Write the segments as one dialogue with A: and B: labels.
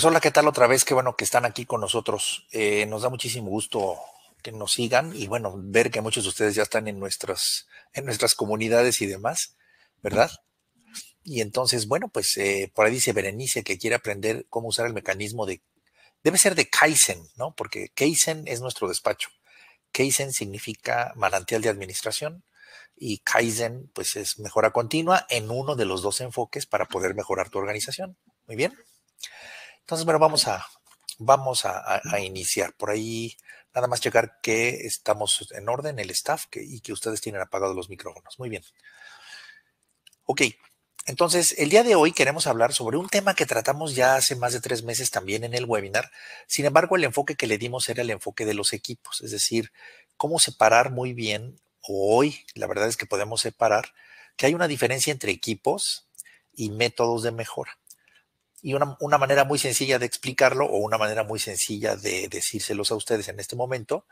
A: Pues, hola, ¿qué tal otra vez? que bueno que están aquí con nosotros. Eh, nos da muchísimo gusto que nos sigan y bueno, ver que muchos de ustedes ya están en nuestras, en nuestras comunidades y demás, ¿verdad? Y entonces, bueno, pues eh, por ahí dice Berenice que quiere aprender cómo usar el mecanismo de, debe ser de Kaizen, ¿no? Porque Kaizen es nuestro despacho. Kaizen significa manantial de administración y Kaizen, pues es mejora continua en uno de los dos enfoques para poder mejorar tu organización. Muy bien. Entonces, bueno, vamos a, vamos a, iniciar. Por ahí, nada más checar que estamos en orden, el staff, y que ustedes tienen apagados los micrófonos. Muy bien. Ok, entonces, el día de hoy queremos hablar sobre un tema que tratamos ya hace más de tres meses también en el webinar. Sin embargo, el enfoque que le dimos era el enfoque de los equipos, es decir, cómo separar muy bien, hoy la verdad es que podemos separar, que hay una diferencia entre equipos y métodos de mejora. Y una, manera muy sencilla de explicarlo o una manera muy sencilla de decírselos a ustedes en este momento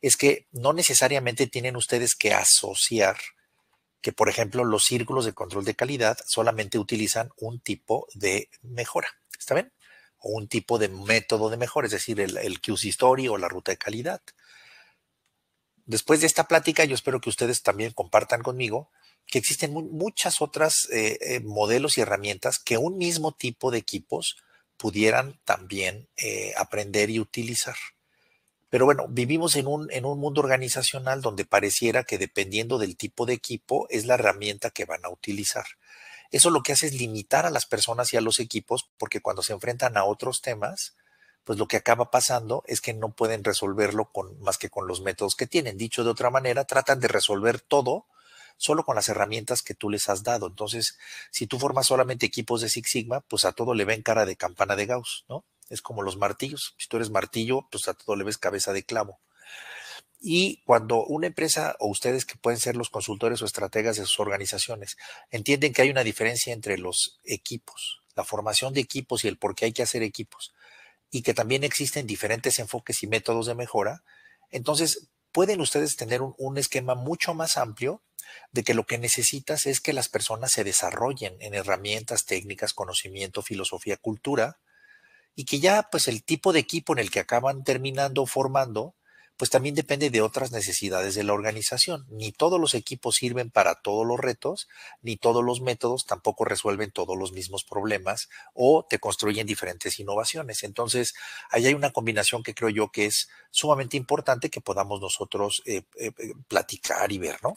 A: es que no necesariamente tienen ustedes que asociar que, por ejemplo, los círculos de control de calidad solamente utilizan un tipo de mejora. ¿Está bien? O un tipo de método de mejora, es decir, el, el QC Story o la ruta de calidad. Después de esta plática, yo espero que ustedes también compartan conmigo que existen muchas otras eh, eh, modelos y herramientas que un mismo tipo de equipos pudieran también eh, aprender y utilizar. Pero bueno, vivimos en un, en un mundo organizacional donde pareciera que dependiendo del tipo de equipo es la herramienta que van a utilizar. Eso lo que hace es limitar a las personas y a los equipos porque cuando se enfrentan a otros temas, pues lo que acaba pasando es que no pueden resolverlo con, más que con los métodos que tienen. Dicho de otra manera, tratan de resolver todo solo con las herramientas que tú les has dado. Entonces, si tú formas solamente equipos de Six Sigma, pues a todo le ven cara de campana de Gauss, ¿no? Es como los martillos. Si tú eres martillo, pues a todo le ves cabeza de clavo. Y cuando una empresa o ustedes que pueden ser los consultores o estrategas de sus organizaciones entienden que hay una diferencia entre los equipos, la formación de equipos y el por qué hay que hacer equipos, y que también existen diferentes enfoques y métodos de mejora, entonces pueden ustedes tener un, un esquema mucho más amplio de que lo que necesitas es que las personas se desarrollen en herramientas, técnicas, conocimiento, filosofía, cultura, y que ya pues el tipo de equipo en el que acaban terminando formando, pues también depende de otras necesidades de la organización. Ni todos los equipos sirven para todos los retos, ni todos los métodos tampoco resuelven todos los mismos problemas o te construyen diferentes innovaciones. Entonces, ahí hay una combinación que creo yo que es sumamente importante que podamos nosotros eh, eh, eh, platicar y ver, ¿no?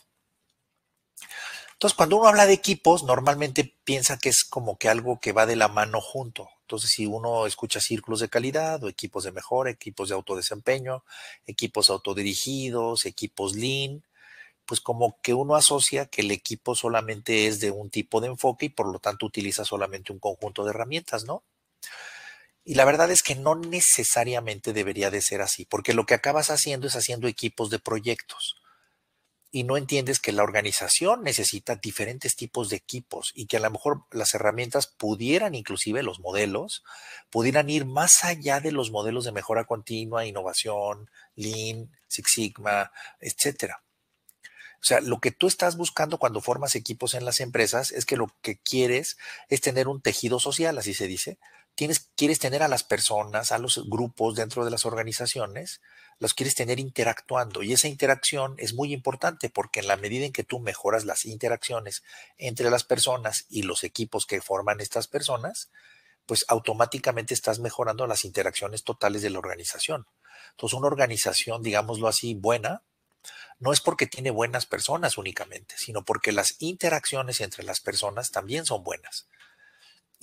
A: Entonces, cuando uno habla de equipos, normalmente piensa que es como que algo que va de la mano junto. Entonces, si uno escucha círculos de calidad o equipos de mejor, equipos de autodesempeño, equipos autodirigidos, equipos lean, pues como que uno asocia que el equipo solamente es de un tipo de enfoque y por lo tanto utiliza solamente un conjunto de herramientas, ¿no? Y la verdad es que no necesariamente debería de ser así, porque lo que acabas haciendo es haciendo equipos de proyectos y no entiendes que la organización necesita diferentes tipos de equipos y que a lo mejor las herramientas pudieran, inclusive los modelos, pudieran ir más allá de los modelos de mejora continua, innovación, Lean, Six Sigma, etcétera. O sea, lo que tú estás buscando cuando formas equipos en las empresas es que lo que quieres es tener un tejido social, así se dice, quieres tener a las personas, a los grupos dentro de las organizaciones, los quieres tener interactuando. Y esa interacción es muy importante porque en la medida en que tú mejoras las interacciones entre las personas y los equipos que forman estas personas, pues automáticamente estás mejorando las interacciones totales de la organización. Entonces, una organización, digámoslo así, buena, no es porque tiene buenas personas únicamente, sino porque las interacciones entre las personas también son buenas.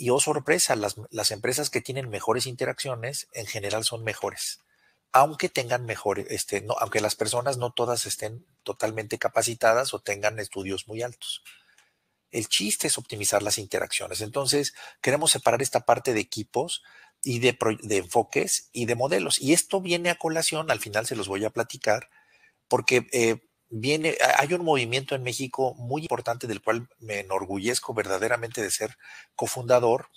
A: Y oh sorpresa, las, empresas que tienen mejores interacciones en general son mejores, aunque tengan mejores, este, no, aunque las personas no todas estén totalmente capacitadas o tengan estudios muy altos. El chiste es optimizar las interacciones. Entonces, queremos separar esta parte de equipos y de, de enfoques y de modelos. Y esto viene a colación, al final se los voy a platicar, porque eh, hay un movimiento en México muy importante del cual me enorgullezco verdaderamente de ser cofundador,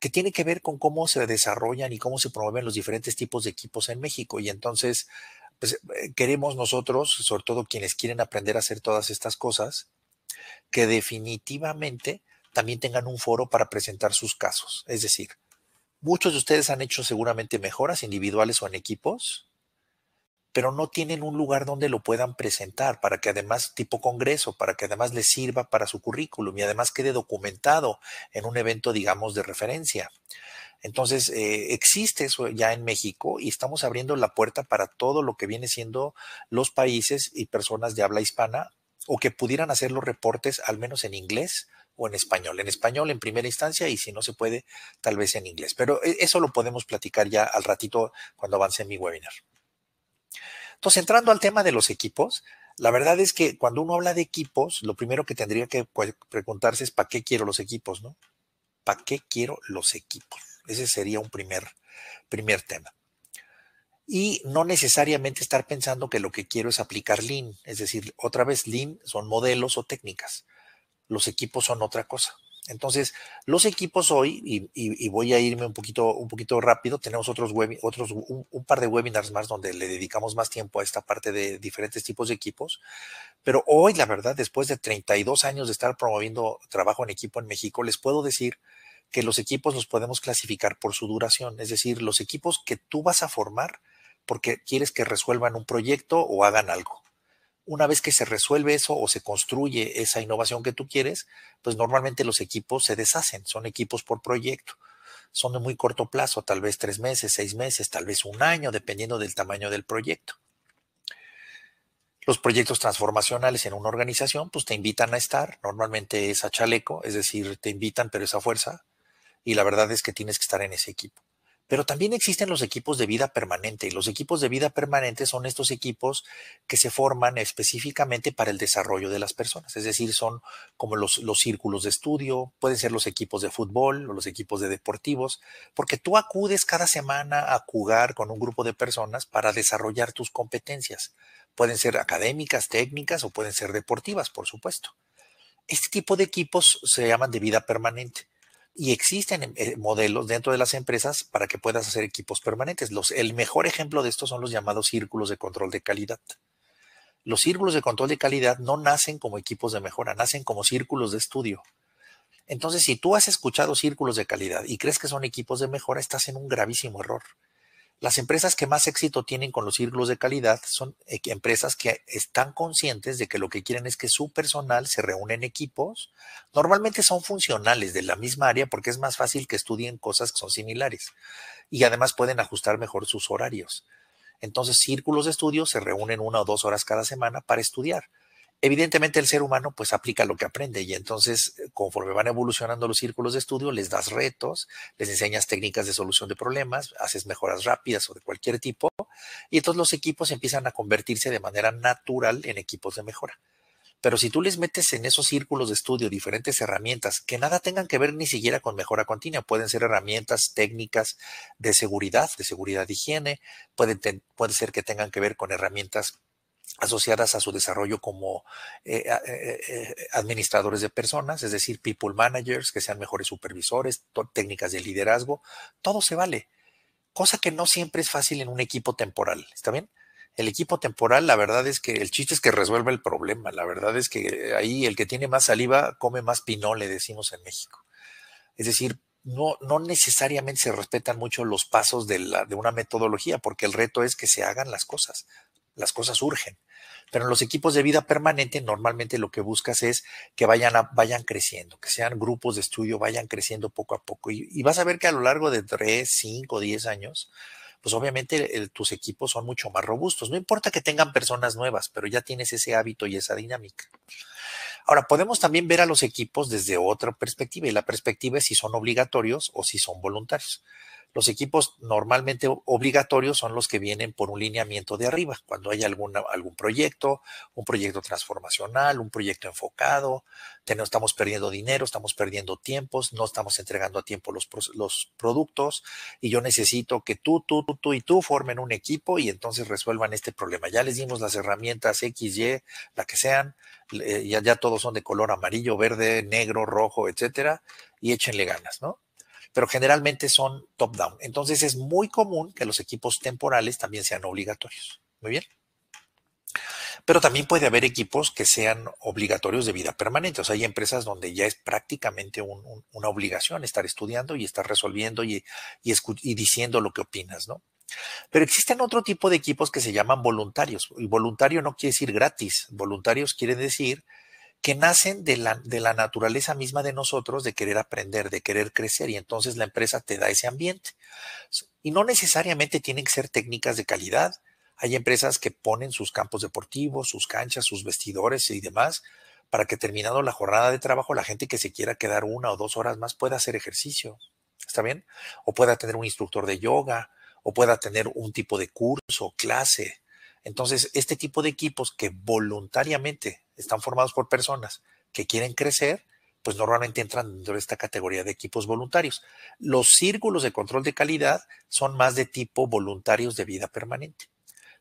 A: que tiene que ver con cómo se desarrollan y cómo se promueven los diferentes tipos de equipos en México. Y entonces, pues, eh, queremos nosotros, sobre todo quienes quieren aprender a hacer todas estas cosas, que definitivamente también tengan un foro para presentar sus casos. Es decir, muchos de ustedes han hecho seguramente mejoras individuales o en equipos, pero no tienen un lugar donde lo puedan presentar para que además, tipo congreso, para que además les sirva para su currículum y además quede documentado en un evento, digamos, de referencia. Entonces, eh, existe eso ya en México y estamos abriendo la puerta para todo lo que viene siendo los países y personas de habla hispana o que pudieran hacer los reportes al menos en inglés o en español. En español en primera instancia y si no se puede, tal vez en inglés. Pero eh, eso lo podemos platicar ya al ratito cuando avance mi webinar. Entonces, entrando al tema de los equipos, la verdad es que cuando uno habla de equipos, lo primero que tendría que pues, preguntarse es ¿para qué quiero los equipos, no? ¿Para qué quiero los equipos? Ese sería un primer, primer tema. Y no necesariamente estar pensando que lo que quiero es aplicar Lean. Es decir, otra vez, Lean son modelos o técnicas. Los equipos son otra cosa. Entonces, los equipos hoy, y, voy a irme un poquito, un poquito rápido, tenemos otros, un, par de webinars más donde le dedicamos más tiempo a esta parte de diferentes tipos de equipos, pero hoy, la verdad, después de 32 años de estar promoviendo trabajo en equipo en México, les puedo decir que los equipos los podemos clasificar por su duración, es decir, los equipos que tú vas a formar porque quieres que resuelvan un proyecto o hagan algo una vez que se resuelve eso o se construye esa innovación que tú quieres, pues normalmente los equipos se deshacen, son equipos por proyecto, son de muy corto plazo, tal vez tres meses, seis meses, tal vez un año, dependiendo del tamaño del proyecto. Los proyectos transformacionales en una organización, pues te invitan a estar, normalmente es a chaleco, es decir, te invitan, pero esa fuerza, y la verdad es que tienes que estar en ese equipo. Pero también existen los equipos de vida permanente y los equipos de vida permanente son estos equipos que se forman específicamente para el desarrollo de las personas. Es decir, son como los, los círculos de estudio, pueden ser los equipos de fútbol o los equipos de deportivos, porque tú acudes cada semana a jugar con un grupo de personas para desarrollar tus competencias. Pueden ser académicas, técnicas o pueden ser deportivas, por supuesto. Este tipo de equipos se llaman de vida permanente. Y existen em, eh, modelos dentro de las empresas para que puedas hacer equipos permanentes. el mejor ejemplo de esto son los llamados círculos de control de calidad. Los círculos de control de calidad no nacen como equipos de mejora, nacen como círculos de estudio. Entonces, si tú has escuchado círculos de calidad y crees que son equipos de mejora, estás en un gravísimo error. Las empresas que más éxito tienen con los círculos de calidad son eh, empresas que están conscientes de que lo que quieren es que su personal se reúna en equipos. Normalmente son funcionales de la misma área porque es más fácil que estudien cosas que son similares y además pueden ajustar mejor sus horarios. Entonces, círculos de estudio se reúnen una o dos horas cada semana para estudiar. Evidentemente el ser humano pues aplica lo que aprende y entonces conforme van evolucionando los círculos de estudio les das retos, les enseñas técnicas de solución de problemas, haces mejoras rápidas o de cualquier tipo y entonces los equipos empiezan a convertirse de manera natural en equipos de mejora. Pero si tú les metes en esos círculos de estudio diferentes herramientas que nada tengan que ver ni siquiera con mejora continua, pueden ser herramientas técnicas de seguridad, de seguridad de higiene, pueden, puede ser que tengan que ver con herramientas asociadas a su desarrollo como eh, eh, eh, administradores de personas, es decir, people managers, que sean mejores supervisores, técnicas de liderazgo, todo se vale, cosa que no siempre es fácil en un equipo temporal, ¿está bien? El equipo temporal, la verdad es que el chiste es que resuelva el problema, la verdad es que ahí el que tiene más saliva come más pinole, decimos en México. Es decir, no, no, necesariamente se respetan mucho los pasos de, la, de, una metodología, porque el reto es que se hagan las cosas, las cosas urgen. Pero en los equipos de vida permanente normalmente lo que buscas es que vayan, vayan creciendo, que sean grupos de estudio, vayan creciendo poco a poco. Y, vas a ver que a lo largo de 3, 5, 10 años, pues obviamente tus equipos son mucho más robustos. No importa que tengan personas nuevas, pero ya tienes ese hábito y esa dinámica. Ahora, podemos también ver a los equipos desde otra perspectiva y la perspectiva es si son obligatorios o si son voluntarios los equipos normalmente obligatorios son los que vienen por un lineamiento de arriba, cuando hay algún proyecto, un proyecto transformacional, un proyecto enfocado, estamos perdiendo dinero, estamos perdiendo tiempos, no estamos entregando a tiempo los, los productos y yo necesito que tú, tú, tú, tú y tú formen un equipo y entonces resuelvan este problema. Ya les dimos las herramientas X, Y, la que sean, ya, ya todos son de color amarillo, verde, negro, rojo, etcétera, y échenle ganas, ¿no? pero generalmente son top-down. Entonces es muy común que los equipos temporales también sean obligatorios. Muy bien. Pero también puede haber equipos que sean obligatorios de vida permanente. O sea, hay empresas donde ya es prácticamente una obligación estar estudiando y estar resolviendo y, y diciendo lo que opinas, ¿no? Pero existen otro tipo de equipos que se llaman voluntarios. Y voluntario no quiere decir gratis. Voluntarios quiere decir que nacen de la, naturaleza misma de nosotros, de querer aprender, de querer crecer, y entonces la empresa te da ese ambiente. Y no necesariamente tienen que ser técnicas de calidad. Hay empresas que ponen sus campos deportivos, sus canchas, sus vestidores y demás, para que terminando la jornada de trabajo, la gente que se quiera quedar una o dos horas más pueda hacer ejercicio. ¿Está bien? O pueda tener un instructor de yoga, o pueda tener un tipo de curso, clase. Entonces, este tipo de equipos que voluntariamente están formados por personas que quieren crecer, pues normalmente entran dentro de esta categoría de equipos voluntarios. Los círculos de control de calidad son más de tipo voluntarios de vida permanente.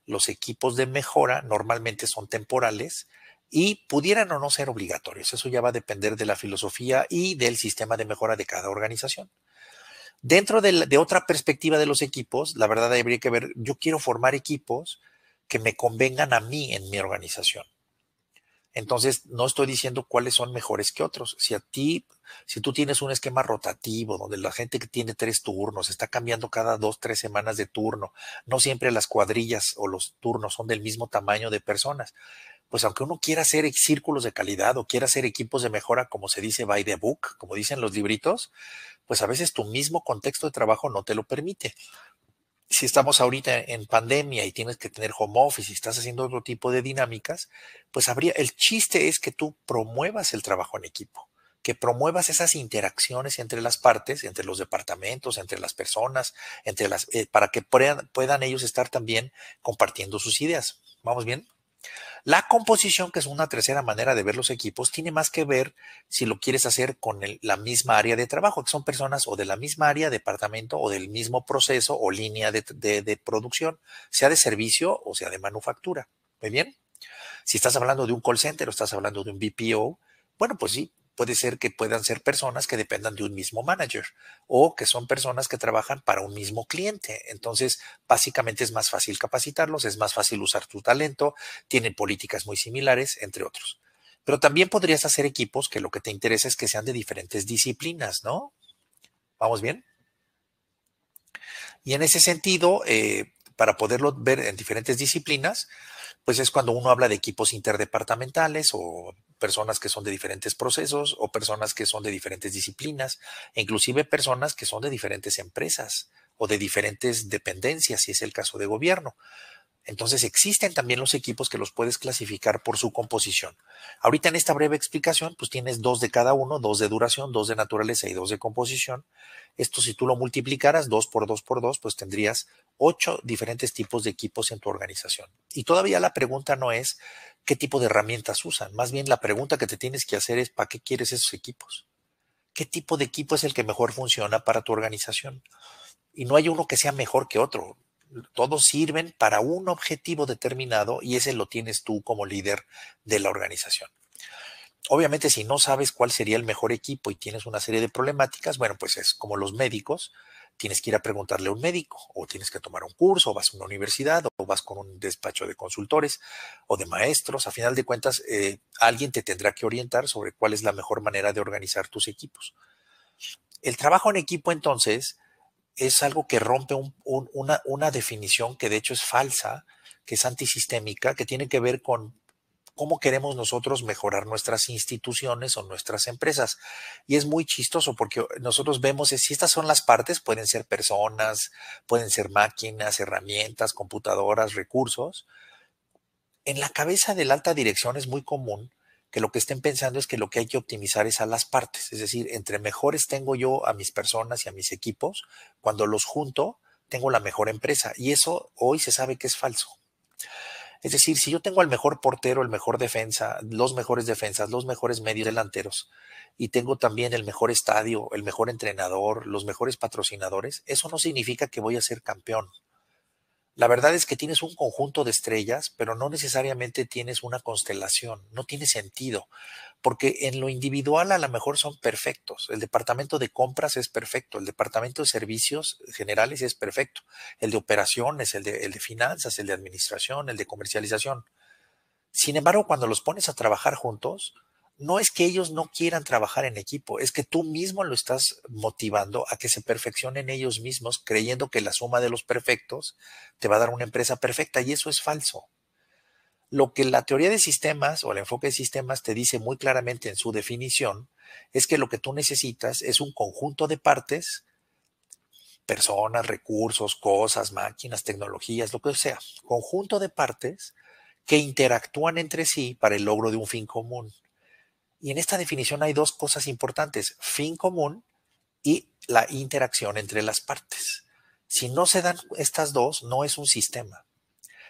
A: Los equipos de mejora normalmente son temporales y pudieran o no ser obligatorios. Eso ya va a depender de la filosofía y del sistema de mejora de cada organización. Dentro de, otra perspectiva de los equipos, la verdad habría que ver, yo quiero formar equipos que me convengan a mí en mi organización entonces, no estoy diciendo cuáles son mejores que otros. Si a ti, si tú tienes un esquema rotativo, donde la gente que tiene tres turnos está cambiando cada dos, tres semanas de turno, no siempre las cuadrillas o los turnos son del mismo tamaño de personas, pues aunque uno quiera hacer círculos de calidad o quiera hacer equipos de mejora, como se dice by the book, como dicen los libritos, pues a veces tu mismo contexto de trabajo no te lo permite si estamos ahorita en pandemia y tienes que tener home office y estás haciendo otro tipo de dinámicas, pues habría, el chiste es que tú promuevas el trabajo en equipo, que promuevas esas interacciones entre las partes, entre los departamentos, entre las personas, entre las, eh, para que puedan ellos estar también compartiendo sus ideas. ¿Vamos bien? La composición, que es una tercera manera de ver los equipos, tiene más que ver si lo quieres hacer con la misma área de trabajo, que son personas o de la misma área, departamento o del mismo proceso o línea de, de producción, sea de servicio o sea de manufactura. ¿Muy bien? Si estás hablando de un call center o estás hablando de un BPO, bueno, pues sí, puede ser que puedan ser personas que dependan de un mismo manager o que son personas que trabajan para un mismo cliente. Entonces, básicamente es más fácil capacitarlos, es más fácil usar tu talento, tienen políticas muy similares, entre otros. Pero también podrías hacer equipos que lo que te interesa es que sean de diferentes disciplinas, ¿no? ¿Vamos bien? Y en ese sentido, eh, para poderlo ver en diferentes disciplinas, pues es cuando uno habla de equipos interdepartamentales o personas que son de diferentes procesos o personas que son de diferentes disciplinas, e inclusive personas que son de diferentes empresas o de diferentes dependencias, si es el caso de gobierno. Entonces existen también los equipos que los puedes clasificar por su composición. Ahorita en esta breve explicación, pues tienes dos de cada uno, dos de duración, dos de naturaleza y dos de composición. Esto si tú lo multiplicaras dos por dos por dos, pues tendrías ocho diferentes tipos de equipos en tu organización. Y todavía la pregunta no es qué tipo de herramientas usan, más bien la pregunta que te tienes que hacer es ¿para qué quieres esos equipos? ¿Qué tipo de equipo es el que mejor funciona para tu organización? Y no hay uno que sea mejor que otro todos sirven para un objetivo determinado y ese lo tienes tú como líder de la organización. Obviamente, si no sabes cuál sería el mejor equipo y tienes una serie de problemáticas, bueno, pues es como los médicos, tienes que ir a preguntarle a un médico, o tienes que tomar un curso, o vas a una universidad, o vas con un despacho de consultores o de maestros. A final de cuentas, eh, alguien te tendrá que orientar sobre cuál es la mejor manera de organizar tus equipos. El trabajo en equipo, entonces, es algo que rompe una, una definición que de hecho es falsa, que es antisistémica, que tiene que ver con cómo queremos nosotros mejorar nuestras instituciones o nuestras empresas. Y es muy chistoso porque nosotros vemos si estas son las partes, pueden ser personas, pueden ser máquinas, herramientas, computadoras, recursos. En la cabeza de la alta dirección es muy común que lo que estén pensando es que lo que hay que optimizar es a las partes. Es decir, entre mejores tengo yo a mis personas y a mis equipos, cuando los junto, tengo la mejor empresa. Y eso hoy se sabe que es falso. Es decir, si yo tengo al mejor portero, el mejor defensa, los mejores defensas, los mejores medios delanteros, y tengo también el mejor estadio, el mejor entrenador, los mejores patrocinadores, eso no significa que voy a ser campeón. La verdad es que tienes un conjunto de estrellas, pero no necesariamente tienes una constelación, no tiene sentido, porque en lo individual a lo mejor son perfectos, el departamento de compras es perfecto, el departamento de servicios generales es perfecto, el de operaciones, el de, el de finanzas, el de administración, el de comercialización. Sin embargo, cuando los pones a trabajar juntos, no es que ellos no quieran trabajar en equipo, es que tú mismo lo estás motivando a que se perfeccionen ellos mismos creyendo que la suma de los perfectos te va a dar una empresa perfecta y eso es falso. Lo que la teoría de sistemas o el enfoque de sistemas te dice muy claramente en su definición es que lo que tú necesitas es un conjunto de partes, personas, recursos, cosas, máquinas, tecnologías, lo que sea, conjunto de partes que interactúan entre sí para el logro de un fin común. Y en esta definición hay dos cosas importantes, fin común y la interacción entre las partes. Si no se dan estas dos, no es un sistema.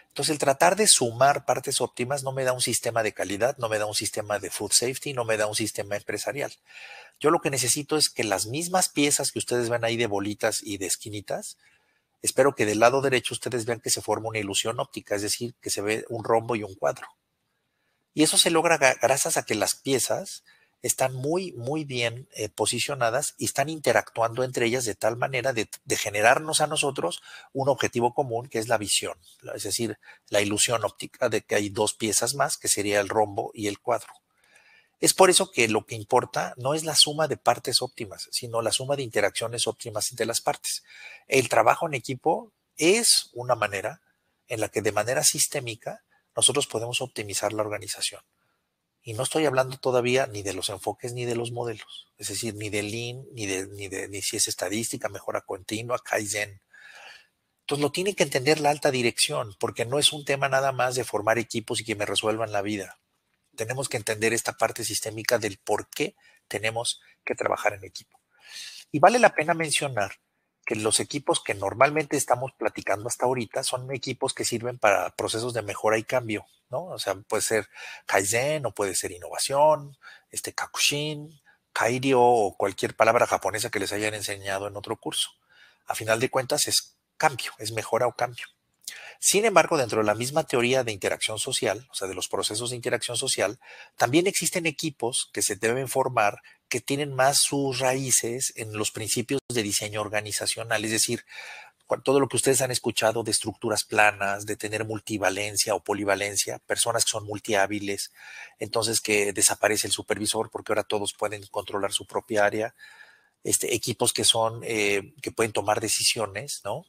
A: Entonces, el tratar de sumar partes óptimas no me da un sistema de calidad, no me da un sistema de food safety, no me da un sistema empresarial. Yo lo que necesito es que las mismas piezas que ustedes ven ahí de bolitas y de esquinitas, espero que del lado derecho ustedes vean que se forma una ilusión óptica, es decir, que se ve un rombo y un cuadro. Y eso se logra gracias a que las piezas están muy, muy bien eh, posicionadas y están interactuando entre ellas de tal manera de, de, generarnos a nosotros un objetivo común que es la visión, es decir, la ilusión óptica de que hay dos piezas más, que sería el rombo y el cuadro. Es por eso que lo que importa no es la suma de partes óptimas, sino la suma de interacciones óptimas entre las partes. El trabajo en equipo es una manera en la que de manera sistémica nosotros podemos optimizar la organización. Y no estoy hablando todavía ni de los enfoques ni de los modelos, es decir, ni de Lean, ni de, ni de ni si es estadística, mejora continua, Kaizen. Entonces lo tiene que entender la alta dirección, porque no es un tema nada más de formar equipos y que me resuelvan la vida. Tenemos que entender esta parte sistémica del por qué tenemos que trabajar en equipo. Y vale la pena mencionar que los equipos que normalmente estamos platicando hasta ahorita son equipos que sirven para procesos de mejora y cambio, ¿no? O sea, puede ser Kaizen o puede ser innovación, este Kakushin, Kairio o cualquier palabra japonesa que les hayan enseñado en otro curso. A final de cuentas es cambio, es mejora o cambio. Sin embargo, dentro de la misma teoría de interacción social, o sea, de los procesos de interacción social, también existen equipos que se deben formar que tienen más sus raíces en los principios de diseño organizacional, es decir, todo lo que ustedes han escuchado de estructuras planas, de tener multivalencia o polivalencia, personas que son multihábiles, entonces que desaparece el supervisor porque ahora todos pueden controlar su propia área, este, equipos que son, eh, que pueden tomar decisiones, ¿no?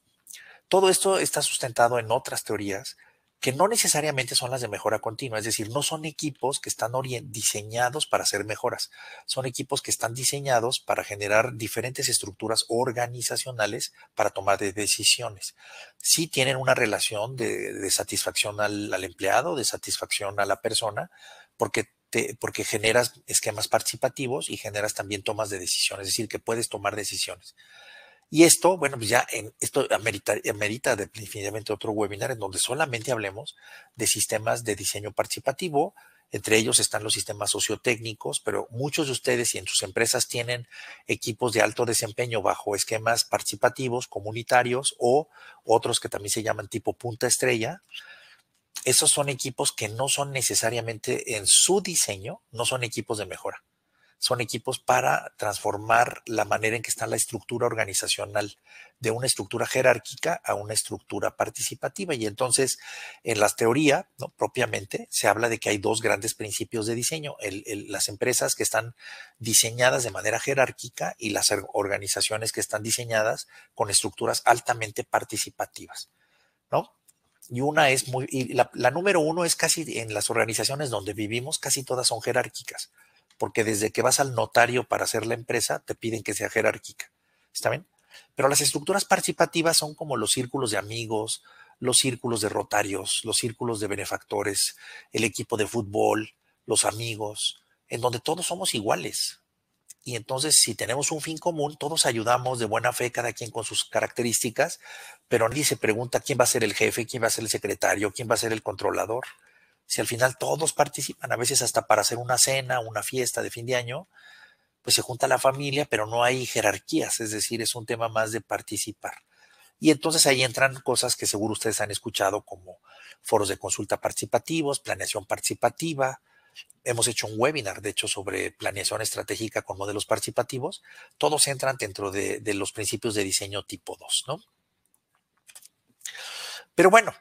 A: Todo esto está sustentado en otras teorías, que no necesariamente son las de mejora continua, es decir, no son equipos que están diseñados para hacer mejoras, son equipos que están diseñados para generar diferentes estructuras organizacionales para tomar decisiones. Sí tienen una relación de, satisfacción al, empleado, de satisfacción a la persona, porque, porque generas esquemas participativos y generas también tomas de decisiones, es decir, que puedes tomar decisiones. Y esto, bueno, pues ya en, esto amerita, amerita definitivamente otro webinar en donde solamente hablemos de sistemas de diseño participativo. Entre ellos están los sistemas sociotécnicos, pero muchos de ustedes y en sus empresas tienen equipos de alto desempeño bajo esquemas participativos, comunitarios o otros que también se llaman tipo punta estrella. Esos son equipos que no son necesariamente en su diseño, no son equipos de mejora son equipos para transformar la manera en que está la estructura organizacional de una estructura jerárquica a una estructura participativa. Y entonces, en las teorías, ¿no? propiamente, se habla de que hay dos grandes principios de diseño, las empresas que están diseñadas de manera jerárquica y las organizaciones que están diseñadas con estructuras altamente participativas. y una es muy, la, número uno es casi en las organizaciones donde vivimos, casi todas son jerárquicas porque desde que vas al notario para hacer la empresa te piden que sea jerárquica. ¿Está bien? Pero las estructuras participativas son como los círculos de amigos, los círculos de rotarios, los círculos de benefactores, el equipo de fútbol, los amigos, en donde todos somos iguales. Y entonces, si tenemos un fin común, todos ayudamos de buena fe, cada quien con sus características, pero nadie se pregunta quién va a ser el jefe, quién va a ser el secretario, quién va a ser el controlador si al final todos participan, a veces hasta para hacer una cena, una fiesta de fin de año, pues se junta la familia, pero no hay jerarquías, es decir, es un tema más de participar. Y entonces ahí entran cosas que seguro ustedes han escuchado como foros de consulta participativos, planeación participativa. Hemos hecho un webinar, de hecho, sobre planeación estratégica con modelos participativos. Todos entran dentro de, los principios de diseño tipo 2, ¿no? Pero bueno,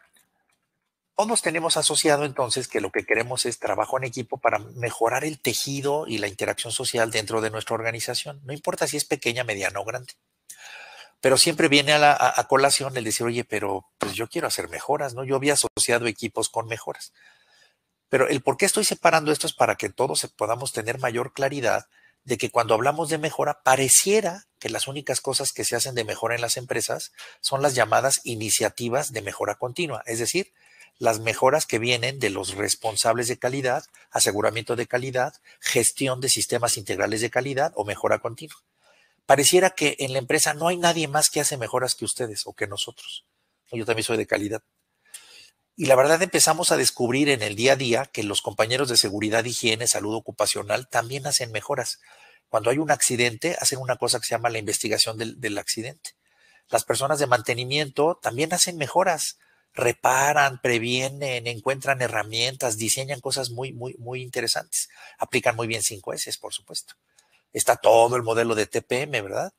A: todos tenemos asociado entonces que lo que queremos es trabajo en equipo para mejorar el tejido y la interacción social dentro de nuestra organización. No importa si es pequeña, mediana o grande. Pero siempre viene a, la, colación el decir, oye, pero pues yo quiero hacer mejoras, ¿no? Yo había asociado equipos con mejoras. Pero el por qué estoy separando esto es para que todos podamos tener mayor claridad de que cuando hablamos de mejora, pareciera que las únicas cosas que se hacen de mejora en las empresas son las llamadas iniciativas de mejora continua, es decir, las mejoras que vienen de los responsables de calidad, aseguramiento de calidad, gestión de sistemas integrales de calidad o mejora continua. Pareciera que en la empresa no hay nadie más que hace mejoras que ustedes o que nosotros. Yo también soy de calidad. Y la verdad empezamos a descubrir en el día a día que los compañeros de seguridad, higiene, salud ocupacional también hacen mejoras. Cuando hay un accidente, hacen una cosa que se llama la investigación del, del accidente. Las personas de mantenimiento también hacen mejoras reparan, previenen, encuentran herramientas, diseñan cosas muy, muy, muy interesantes. Aplican muy bien 5S, por supuesto. Está todo el modelo de TPM, ¿verdad?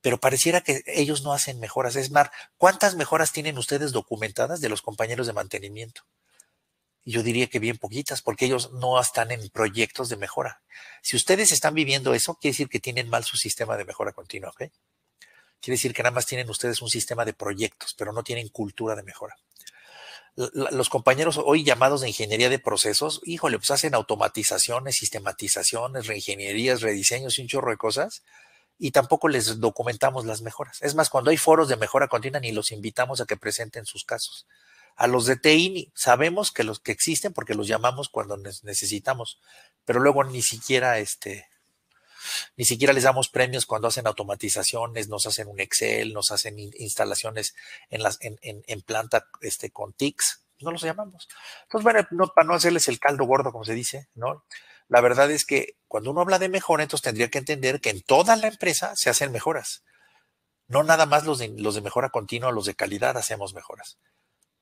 A: Pero pareciera que ellos no hacen mejoras. Es más, ¿cuántas mejoras tienen ustedes documentadas de los compañeros de mantenimiento? Yo diría que bien poquitas, porque ellos no están en proyectos de mejora. Si ustedes están viviendo eso, quiere decir que tienen mal su sistema de mejora continua, ¿ok? Quiere decir que nada más tienen ustedes un sistema de proyectos, pero no tienen cultura de mejora. Los compañeros hoy llamados de ingeniería de procesos, híjole, pues hacen automatizaciones, sistematizaciones, reingenierías, rediseños y un chorro de cosas, y tampoco les documentamos las mejoras. Es más, cuando hay foros de mejora continua, ni los invitamos a que presenten sus casos. A los de TI sabemos que los que existen porque los llamamos cuando necesitamos, pero luego ni siquiera este, ni siquiera les damos premios cuando hacen automatizaciones, nos hacen un Excel, nos hacen instalaciones en, planta este, con TICs, no los llamamos. Entonces, bueno, para no hacerles el caldo gordo, como se dice, ¿no? La verdad es que cuando uno habla de mejora, entonces tendría que entender que en toda la empresa se hacen mejoras. No nada más los de, los de mejora continua, los de calidad hacemos mejoras.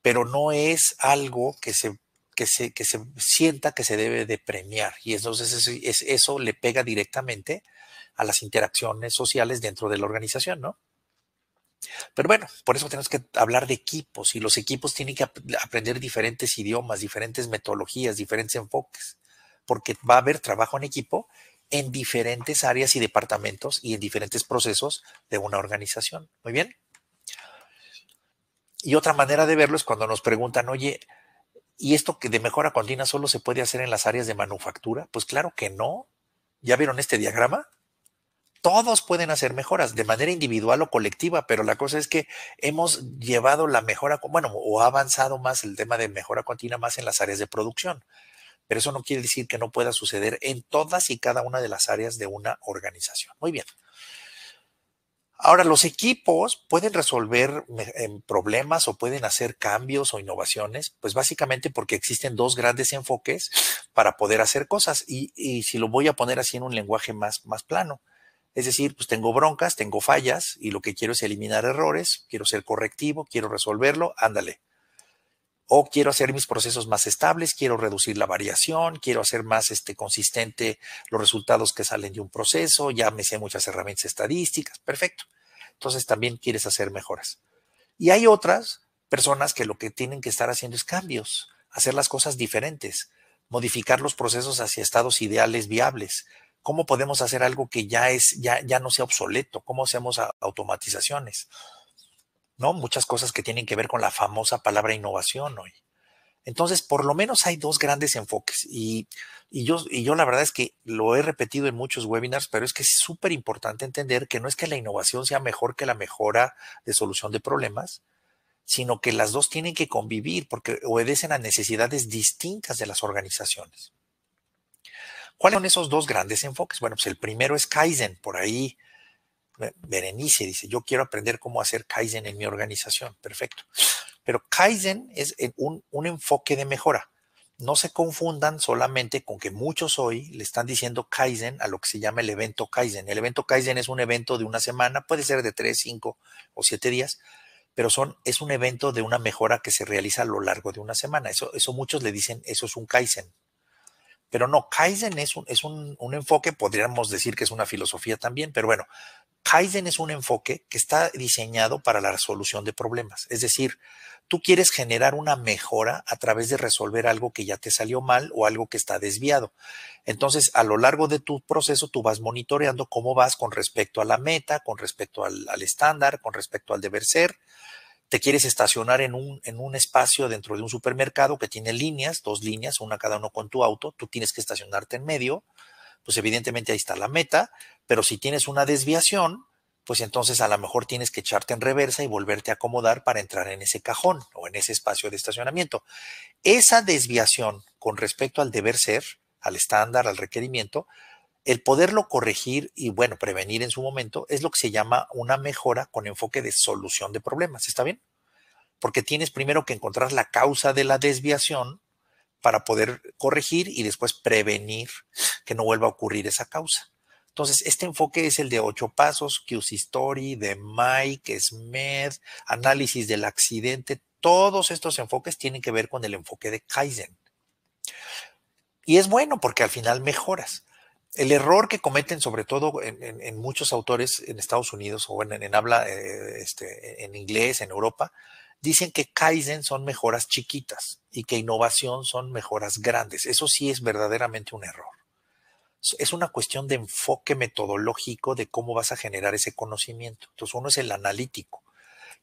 A: Pero no es algo que se que se, sienta que se debe de premiar. Y entonces eso, eso le pega directamente a las interacciones sociales dentro de la organización, ¿no? Pero bueno, por eso tenemos que hablar de equipos y los equipos tienen que aprender diferentes idiomas, diferentes metodologías, diferentes enfoques, porque va a haber trabajo en equipo en diferentes áreas y departamentos y en diferentes procesos de una organización. Muy bien. Y otra manera de verlo es cuando nos preguntan, oye, ¿Y esto que de mejora continua solo se puede hacer en las áreas de manufactura? Pues claro que no. ¿Ya vieron este diagrama? Todos pueden hacer mejoras de manera individual o colectiva, pero la cosa es que hemos llevado la mejora, bueno, o ha avanzado más el tema de mejora continua más en las áreas de producción. Pero eso no quiere decir que no pueda suceder en todas y cada una de las áreas de una organización. Muy bien. Ahora, los equipos pueden resolver em, problemas o pueden hacer cambios o innovaciones, pues básicamente porque existen dos grandes enfoques para poder hacer cosas. Y, y, si lo voy a poner así en un lenguaje más, más plano, es decir, pues tengo broncas, tengo fallas y lo que quiero es eliminar errores, quiero ser correctivo, quiero resolverlo, ándale o quiero hacer mis procesos más estables, quiero reducir la variación, quiero hacer más este, consistente los resultados que salen de un proceso, ya me sé muchas herramientas estadísticas, perfecto. Entonces también quieres hacer mejoras. Y hay otras personas que lo que tienen que estar haciendo es cambios, hacer las cosas diferentes, modificar los procesos hacia estados ideales viables. ¿Cómo podemos hacer algo que ya es ya ya no sea obsoleto? ¿Cómo hacemos automatizaciones? ¿no? Muchas cosas que tienen que ver con la famosa palabra innovación hoy. Entonces, por lo menos hay dos grandes enfoques y, yo, y yo la verdad es que lo he repetido en muchos webinars, pero es que es súper importante entender que no es que la innovación sea mejor que la mejora de solución de problemas, sino que las dos tienen que convivir porque obedecen a necesidades distintas de las organizaciones. ¿Cuáles son esos dos grandes enfoques? Bueno, pues el primero es Kaizen, por ahí Berenice dice, yo quiero aprender cómo hacer Kaizen en mi organización. Perfecto. Pero Kaizen es eh, un, enfoque de mejora. No se confundan solamente con que muchos hoy le están diciendo Kaizen a lo que se llama el evento Kaizen. El evento Kaizen es un evento de una semana, puede ser de tres, cinco o siete días, pero son, es un evento de una mejora que se realiza a lo largo de una semana. Eso, eso muchos le dicen, eso es un Kaizen. Pero no, Kaizen es, es un, un, enfoque, podríamos decir que es una filosofía también, pero bueno, Kaizen es un enfoque que está diseñado para la resolución de problemas. Es decir, tú quieres generar una mejora a través de resolver algo que ya te salió mal o algo que está desviado. Entonces, a lo largo de tu proceso, tú vas monitoreando cómo vas con respecto a la meta, con respecto al, estándar, con respecto al deber ser. Te quieres estacionar en un, en un espacio dentro de un supermercado que tiene líneas, dos líneas, una cada uno con tu auto. Tú tienes que estacionarte en medio pues evidentemente ahí está la meta, pero si tienes una desviación, pues entonces a lo mejor tienes que echarte en reversa y volverte a acomodar para entrar en ese cajón o en ese espacio de estacionamiento. Esa desviación con respecto al deber ser, al estándar, al requerimiento, el poderlo corregir y, bueno, prevenir en su momento es lo que se llama una mejora con enfoque de solución de problemas. ¿Está bien? Porque tienes primero que encontrar la causa de la desviación para poder corregir y después prevenir que no vuelva a ocurrir esa causa. Entonces, este enfoque es el de ocho pasos, Q's Story, de Mike, SMED, análisis del accidente. Todos estos enfoques tienen que ver con el enfoque de Kaizen. Y es bueno porque al final mejoras. El error que cometen, sobre todo en, muchos autores en Estados Unidos o en, en habla eh, este, en inglés, en Europa, dicen que Kaizen son mejoras chiquitas y que innovación son mejoras grandes. Eso sí es verdaderamente un error. Es una cuestión de enfoque metodológico de cómo vas a generar ese conocimiento. Entonces uno es el analítico.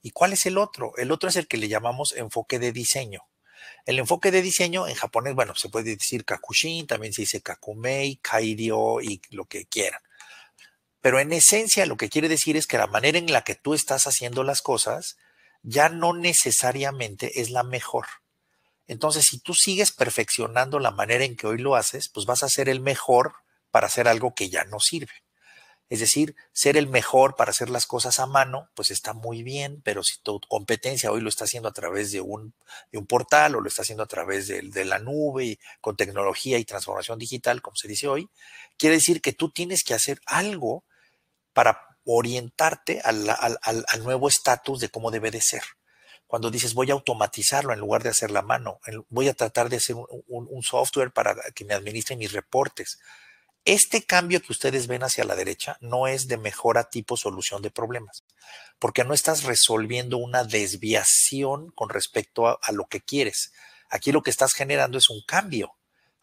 A: ¿Y cuál es el otro? El otro es el que le llamamos enfoque de diseño. El enfoque de diseño en japonés, bueno, se puede decir kakushin, también se dice kakumei, kairio y lo que quieran. Pero en esencia lo que quiere decir es que la manera en la que tú estás haciendo las cosas ya no necesariamente es la mejor. Entonces, si tú sigues perfeccionando la manera en que hoy lo haces, pues vas a ser el mejor para hacer algo que ya no sirve. Es decir, ser el mejor para hacer las cosas a mano, pues está muy bien, pero si tu competencia hoy lo está haciendo a través de un, portal o lo está haciendo a través de, de la nube y con tecnología y transformación digital, como se dice hoy, quiere decir que tú tienes que hacer algo para orientarte al, nuevo estatus de cómo debe de ser. Cuando dices voy a automatizarlo en lugar de hacer la mano, voy a tratar de hacer un, software para que me administre mis reportes. Este cambio que ustedes ven hacia la derecha no es de mejora tipo solución de problemas, porque no estás resolviendo una desviación con respecto a lo que quieres. Aquí lo que estás generando es un cambio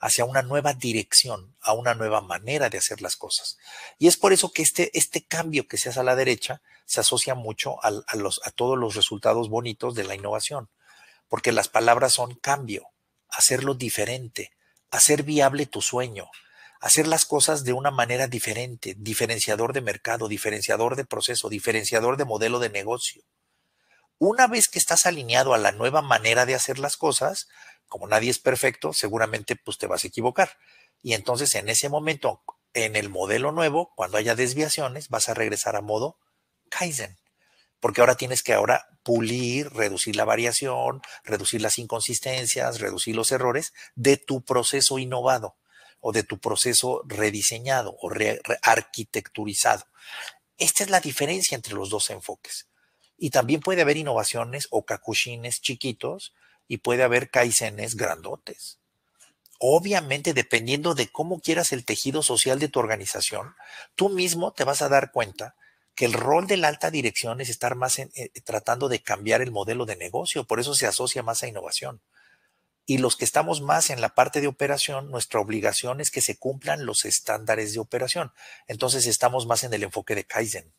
A: hacia una nueva dirección, a una nueva manera de hacer las cosas. Y es por eso que este, este cambio que se hace a la derecha se asocia mucho a todos los resultados bonitos de la innovación, porque las palabras son cambio, hacerlo diferente, hacer viable tu sueño, hacer las cosas de una manera diferente, diferenciador de mercado, diferenciador de proceso, diferenciador de modelo de negocio. Una vez que estás alineado a la nueva manera de hacer las cosas, como nadie es perfecto, seguramente pues te vas a equivocar. Y entonces en ese momento, en el modelo nuevo, cuando haya desviaciones, vas a regresar a modo Kaizen. Porque ahora tienes que ahora pulir, reducir la variación, reducir las inconsistencias, reducir los errores de tu proceso innovado o de tu proceso rediseñado o re arquitecturizado. Esta es la diferencia entre los dos enfoques. Y también puede haber innovaciones o kakushines chiquitos y puede haber kaizenes grandotes. Obviamente, dependiendo de cómo quieras el tejido social de tu organización, tú mismo te vas a dar cuenta que el rol de la alta dirección es estar más eh, tratando de cambiar el modelo de negocio, por eso se asocia más a innovación. Y los que estamos más en la parte de operación, nuestra obligación es que se cumplan los estándares de operación. Entonces estamos más en el enfoque de Kaizen.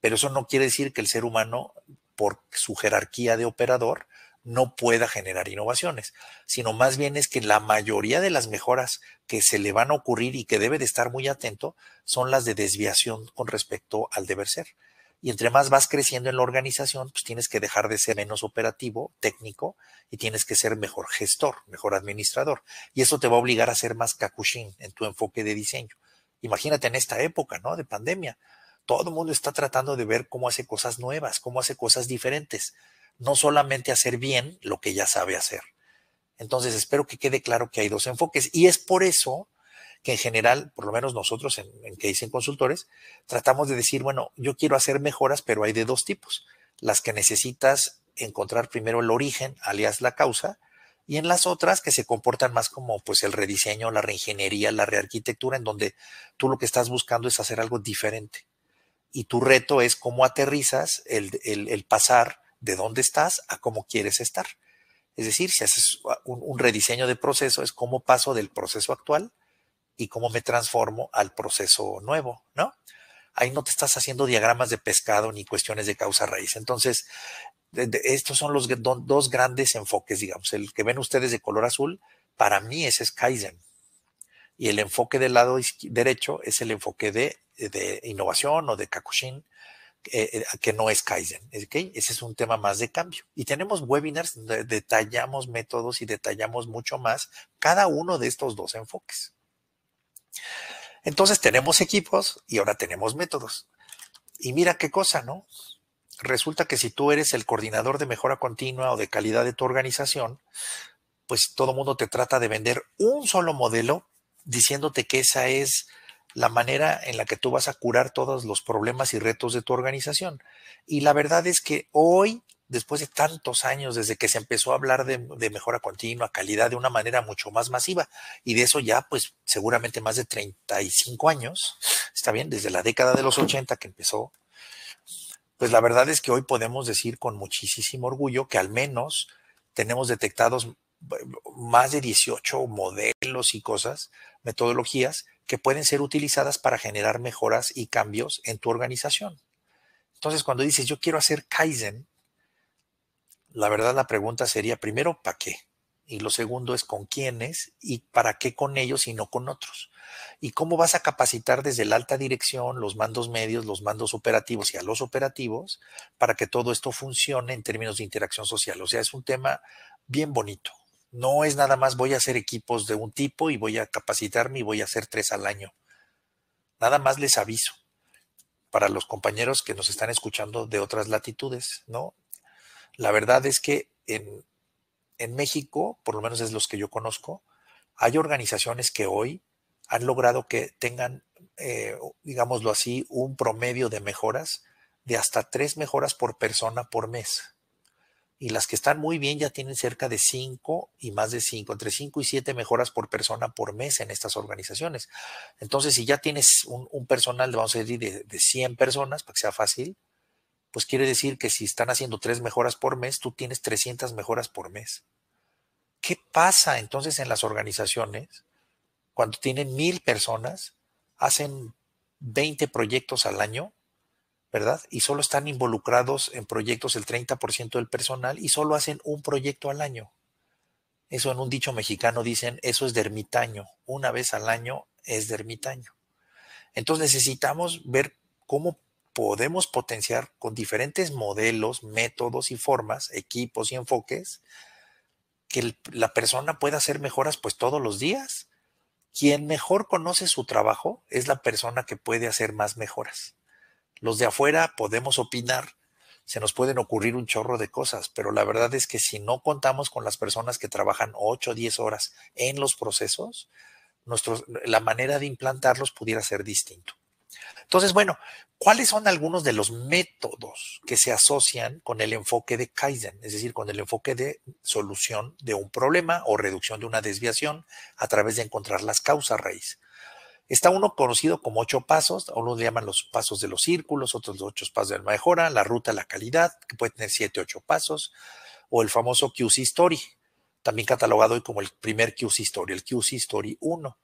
A: Pero eso no quiere decir que el ser humano, por su jerarquía de operador, no pueda generar innovaciones, sino más bien es que la mayoría de las mejoras que se le van a ocurrir y que debe de estar muy atento son las de desviación con respecto al deber ser. Y entre más vas creciendo en la organización, pues tienes que dejar de ser menos operativo, técnico, y tienes que ser mejor gestor, mejor administrador. Y eso te va a obligar a ser más kakushin en tu enfoque de diseño. Imagínate en esta época, ¿no? De pandemia. Todo el mundo está tratando de ver cómo hace cosas nuevas, cómo hace cosas diferentes no solamente hacer bien lo que ya sabe hacer. Entonces, espero que quede claro que hay dos enfoques y es por eso que en general, por lo menos nosotros en, que dicen consultores, tratamos de decir, bueno, yo quiero hacer mejoras, pero hay de dos tipos. Las que necesitas encontrar primero el origen, alias la causa, y en las otras que se comportan más como pues el rediseño, la reingeniería, la rearquitectura, en donde tú lo que estás buscando es hacer algo diferente. Y tu reto es cómo aterrizas el, el, el pasar de dónde estás a cómo quieres estar. Es decir, si haces un, rediseño de proceso, es cómo paso del proceso actual y cómo me transformo al proceso nuevo, ¿no? Ahí no te estás haciendo diagramas de pescado ni cuestiones de causa-raíz. Entonces, estos son los dos grandes enfoques, digamos. El que ven ustedes de color azul, para mí ese es Kaizen. Y el enfoque del lado derecho es el enfoque de, de innovación o de Kakushin, eh, eh, que no es Kaizen. Ese es un tema más de cambio. Y tenemos webinars donde detallamos métodos y detallamos mucho más cada uno de estos dos enfoques. Entonces tenemos equipos y ahora tenemos métodos. Y mira qué cosa, ¿no? Resulta que si tú eres el coordinador de mejora continua o de calidad de tu organización, pues todo mundo te trata de vender un solo modelo diciéndote que esa es la manera en la que tú vas a curar todos los problemas y retos de tu organización. Y la verdad es que hoy, después de tantos años, desde que se empezó a hablar de, mejora continua, calidad, de una manera mucho más masiva, y de eso ya, pues seguramente más de 35 años, está bien, desde la década de los 80 que empezó, pues la verdad es que hoy podemos decir con muchísimo orgullo que al menos tenemos detectados eh, más de 18 modelos y cosas, metodologías que pueden ser utilizadas para generar mejoras y cambios en tu organización. Entonces, cuando dices, yo quiero hacer Kaizen, la verdad la pregunta sería, primero, ¿para qué? Y lo segundo es con quiénes y para qué con ellos y no con otros. ¿Y cómo vas a capacitar desde la alta dirección, los mandos medios, los mandos operativos y a los operativos para que todo esto funcione en términos de interacción social? O sea, es un tema bien bonito, no es nada más voy a hacer equipos de un tipo y voy a capacitarme y voy a hacer tres al año. Nada más les aviso para los compañeros que nos están escuchando de otras latitudes, ¿no? La verdad es que en, en México, por lo menos es los que yo conozco, hay organizaciones que hoy han logrado que tengan, eh, digámoslo así, un promedio de mejoras de hasta tres mejoras por persona por mes y las que están muy bien ya tienen cerca de 5 y más de 5, entre 5 y 7 mejoras por persona por mes en estas organizaciones. Entonces, si ya tienes un, un personal, vamos a decir, de, 100 personas, para que sea fácil, pues quiere decir que si están haciendo 3 mejoras por mes, tú tienes 300 mejoras por mes. ¿Qué pasa entonces en las organizaciones cuando tienen 1,000 personas, hacen 20 proyectos al año ¿verdad? Y solo están involucrados en proyectos el 30% del personal y solo hacen un proyecto al año. Eso en un dicho mexicano dicen, eso es de ermitaño. Una vez al año es de ermitaño. Entonces necesitamos ver cómo podemos potenciar con diferentes modelos, métodos y formas, equipos y enfoques, que la persona pueda hacer mejoras pues todos los días. Quien mejor conoce su trabajo es la persona que puede hacer más mejoras. Los de afuera podemos opinar, se nos pueden ocurrir un chorro de cosas, pero la verdad es que si no contamos con las personas que trabajan 8 o 10 horas en los procesos, la manera de implantarlos pudiera ser distinto. Entonces, bueno, ¿cuáles son algunos de los métodos que se asocian con el enfoque de Kaizen? Es decir, con el enfoque de solución de un problema o reducción de una desviación a través de encontrar las causas raíz. Está uno conocido como ocho pasos, a uno le llaman los pasos de los círculos, otros los ocho pasos de la mejora, la ruta, la calidad, que puede tener siete, ocho pasos, o el famoso QC Story, también catalogado hoy como el primer QC Story, el QC Story 1.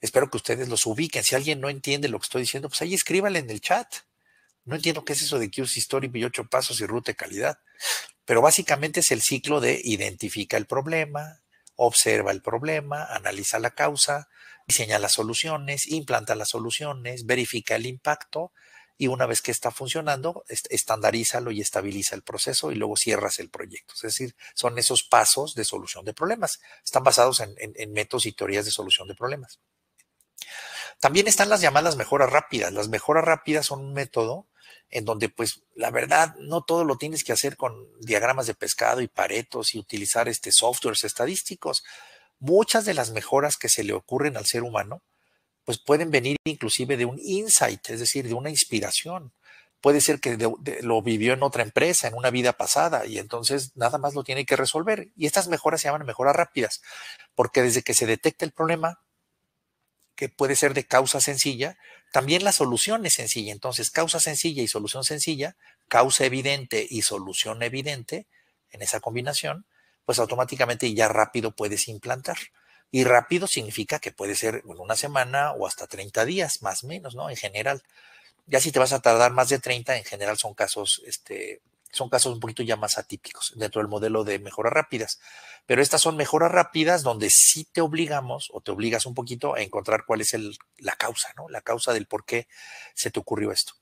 A: Espero que ustedes los ubiquen. Si alguien no entiende lo que estoy diciendo, pues ahí escríbanle en el chat. No entiendo qué es eso de QC Story y ocho pasos y ruta de calidad. Pero básicamente es el ciclo de identifica el problema, observa el problema, analiza la causa, diseña las soluciones, implanta las soluciones, verifica el impacto y una vez que está funcionando, estandarízalo y estabiliza el proceso y luego cierras el proyecto. Es decir, son esos pasos de solución de problemas. Están basados en, métodos y teorías de solución de problemas. También están las llamadas mejoras rápidas. Las mejoras rápidas son un método en donde, pues, la verdad, no todo lo tienes que hacer con diagramas de pescado y paretos y utilizar este softwares estadísticos, muchas de las mejoras que se le ocurren al ser humano, pues pueden venir inclusive de un insight, es decir, de una inspiración. Puede ser que lo vivió en otra empresa, en una vida pasada, y entonces nada más lo tiene que resolver. Y estas mejoras se llaman mejoras rápidas, porque desde que se detecta el problema, que puede ser de causa sencilla, también la solución es sencilla. Entonces, causa sencilla y solución sencilla, causa evidente y solución evidente, en esa combinación, pues automáticamente ya rápido puedes implantar. Y rápido significa que puede ser una semana o hasta 30 días, más o menos, ¿no? En general. Ya si te vas a tardar más de 30, en general son casos, este, son casos un poquito ya más atípicos dentro del modelo de mejoras rápidas. Pero estas son mejoras rápidas donde sí te obligamos o te obligas un poquito a encontrar cuál es el, la causa, ¿no? La causa del por qué se te ocurrió esto.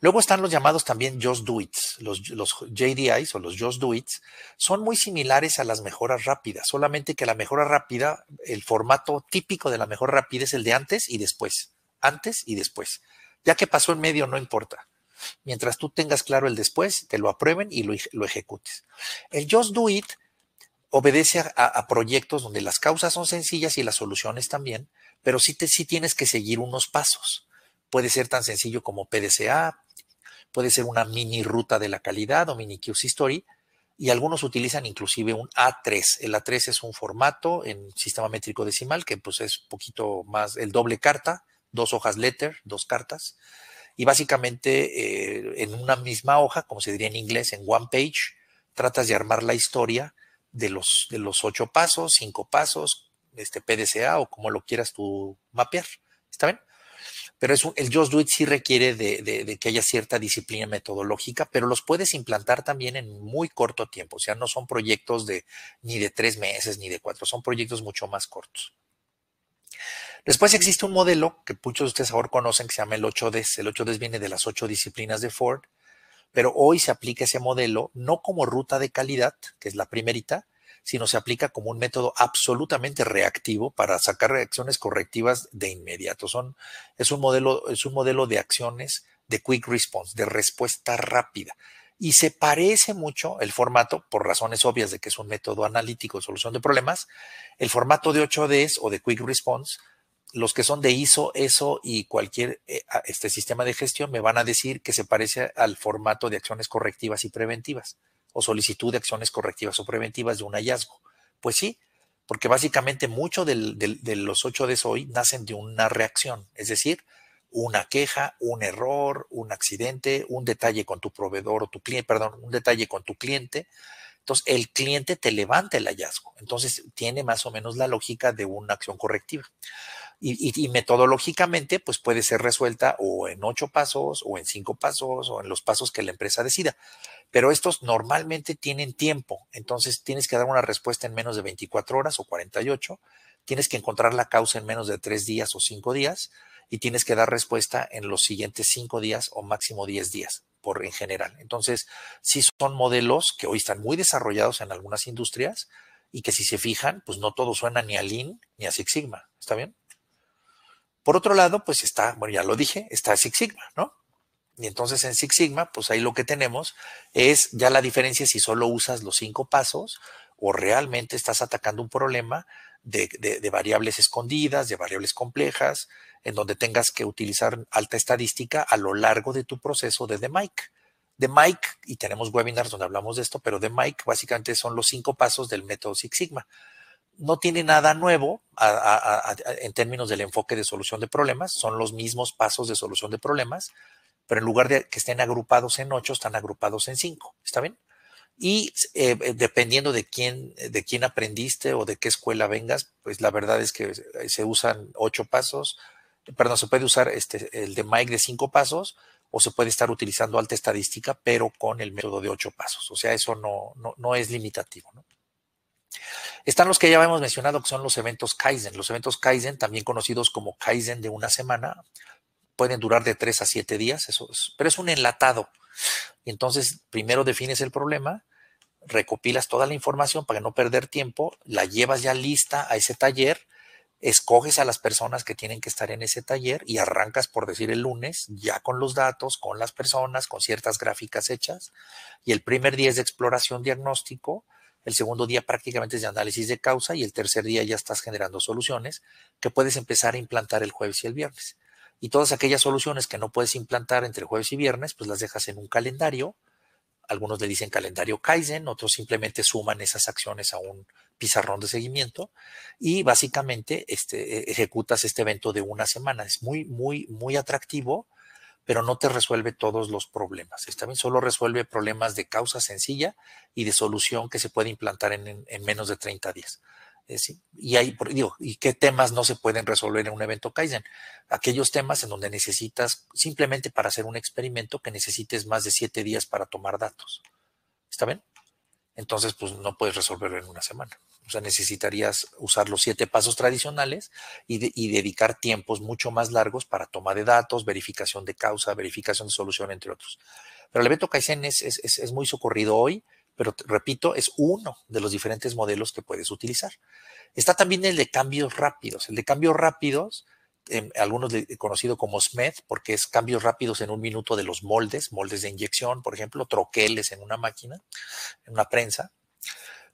A: Luego están los llamados también Just Do It, Los, JDIs o los Just Do It, son muy similares a las mejoras rápidas, solamente que la mejora rápida, el formato típico de la mejora rápida es el de antes y después. Antes y después. Ya que pasó en medio, no importa. Mientras tú tengas claro el después, te lo aprueben y lo, ejecutes. El Just Do It obedece a, proyectos donde las causas son sencillas y las soluciones también, pero sí, sí tienes que seguir unos pasos. Puede ser tan sencillo como PDCA, puede ser una mini ruta de la calidad o mini QC Story, y algunos utilizan inclusive un A3. El A3 es un formato en sistema métrico decimal que pues es poquito más el doble carta, dos hojas letter, dos cartas, y básicamente eh, en una misma hoja, como se diría en inglés, en one page, tratas de armar la historia de los, de los ocho pasos, cinco pasos, este PDCA o como lo quieras tú mapear. ¿Está bien? pero el Just Do It sí requiere de, que haya cierta disciplina metodológica, pero los puedes implantar también en muy corto tiempo. O sea, no son proyectos de ni de tres meses ni de cuatro, son proyectos mucho más cortos. Después existe un modelo que muchos de ustedes ahora conocen que se llama el 8 d El 8 d viene de las ocho disciplinas de Ford, pero hoy se aplica ese modelo no como ruta de calidad, que es la primerita, sino se aplica como un método absolutamente reactivo para sacar reacciones correctivas de inmediato. Son, es, un modelo, es un modelo de acciones de quick response, de respuesta rápida. Y se parece mucho el formato, por razones obvias de que es un método analítico de solución de problemas, el formato de 8Ds o de quick response los que son de ISO, ESO y cualquier eh, este sistema de gestión me van a decir que se parece al formato de acciones correctivas y preventivas o solicitud de acciones correctivas o preventivas de un hallazgo. Pues sí, porque básicamente muchos de los ocho de hoy nacen de una reacción, es decir, una queja, un error, un accidente, un detalle con tu proveedor o tu cliente, perdón, un detalle con tu cliente. Entonces, el cliente te levanta el hallazgo. Entonces, tiene más o menos la lógica de una acción correctiva y, metodológicamente pues puede ser resuelta o en ocho pasos o en cinco pasos o en los pasos que la empresa decida. Pero estos normalmente tienen tiempo, entonces tienes que dar una respuesta en menos de 24 horas o 48, tienes que encontrar la causa en menos de tres días o cinco días y tienes que dar respuesta en los siguientes cinco días o máximo 10 días por en general. Entonces, sí son modelos que hoy están muy desarrollados en algunas industrias y que si se fijan, pues no todo suena ni a Lean ni a Six Sigma. ¿Está bien? Por otro lado, pues está, bueno, ya lo dije, está Six Sigma, ¿no? Y entonces en Six Sigma, pues ahí lo que tenemos es ya la diferencia si solo usas los cinco pasos o realmente estás atacando un problema de, variables escondidas, de variables complejas, en donde tengas que utilizar alta estadística a lo largo de tu proceso de The Mike, y tenemos webinars donde hablamos de esto, pero Mike básicamente son los cinco pasos del método Six Sigma no tiene nada nuevo en términos del enfoque de solución de problemas, son los mismos pasos de solución de problemas, pero en lugar de que estén agrupados en ocho, están agrupados en cinco, ¿está bien? Y eh, eh, dependiendo de quién, de quién aprendiste o de qué escuela vengas, pues la verdad es que se usan ocho pasos, perdón, se puede usar este, el de Mike de cinco pasos o se puede estar utilizando alta estadística, pero con el método de ocho pasos. O sea, eso no es limitativo. ¿no? Están los que ya hemos mencionado, que son los eventos Kaizen. Los eventos Kaizen, también conocidos como Kaizen de una semana, pueden durar de tres a siete días, eso pero es un enlatado. Entonces, primero defines el problema, recopilas toda la información para no perder tiempo, la llevas ya lista a ese taller, escoges a las personas que tienen que estar en ese taller y arrancas, por decir, el lunes, ya con los datos, con las personas, con ciertas gráficas hechas, y el primer día es de exploración diagnóstico, el segundo día prácticamente es de análisis de causa y el tercer día ya estás generando soluciones que puedes empezar a implantar el jueves y el viernes. Y todas aquellas soluciones que no puedes implantar entre jueves y viernes, pues las dejas en un calendario. Algunos le dicen calendario Kaizen, otros simplemente suman esas acciones a un pizarrón de seguimiento y básicamente este, e, ejecutas este evento de una semana. Es muy, muy, muy atractivo pero no te resuelve todos los problemas. ¿está bien solo resuelve problemas de causa sencilla y de solución que se puede implantar en, menos de 30 días. Y ahí, digo, ¿y qué temas no se pueden resolver en un evento Kaizen? Aquellos temas en donde necesitas, simplemente para hacer un experimento, que necesites más de siete días para tomar datos. ¿Está bien? entonces pues no puedes resolverlo en una semana. O sea, necesitarías usar los siete pasos tradicionales y, dedicar tiempos mucho más largos para toma de datos, verificación de causa, verificación de solución, entre otros. Pero el evento Kaizen es, es muy socorrido hoy, pero repito, es uno de los diferentes modelos que puedes utilizar. Está también el de cambios rápidos. El de cambios rápidos Em, algunos eh, conocido como SMED, porque es cambios rápidos en un minuto de los moldes, moldes de inyección, por ejemplo, troqueles en una máquina, en una prensa.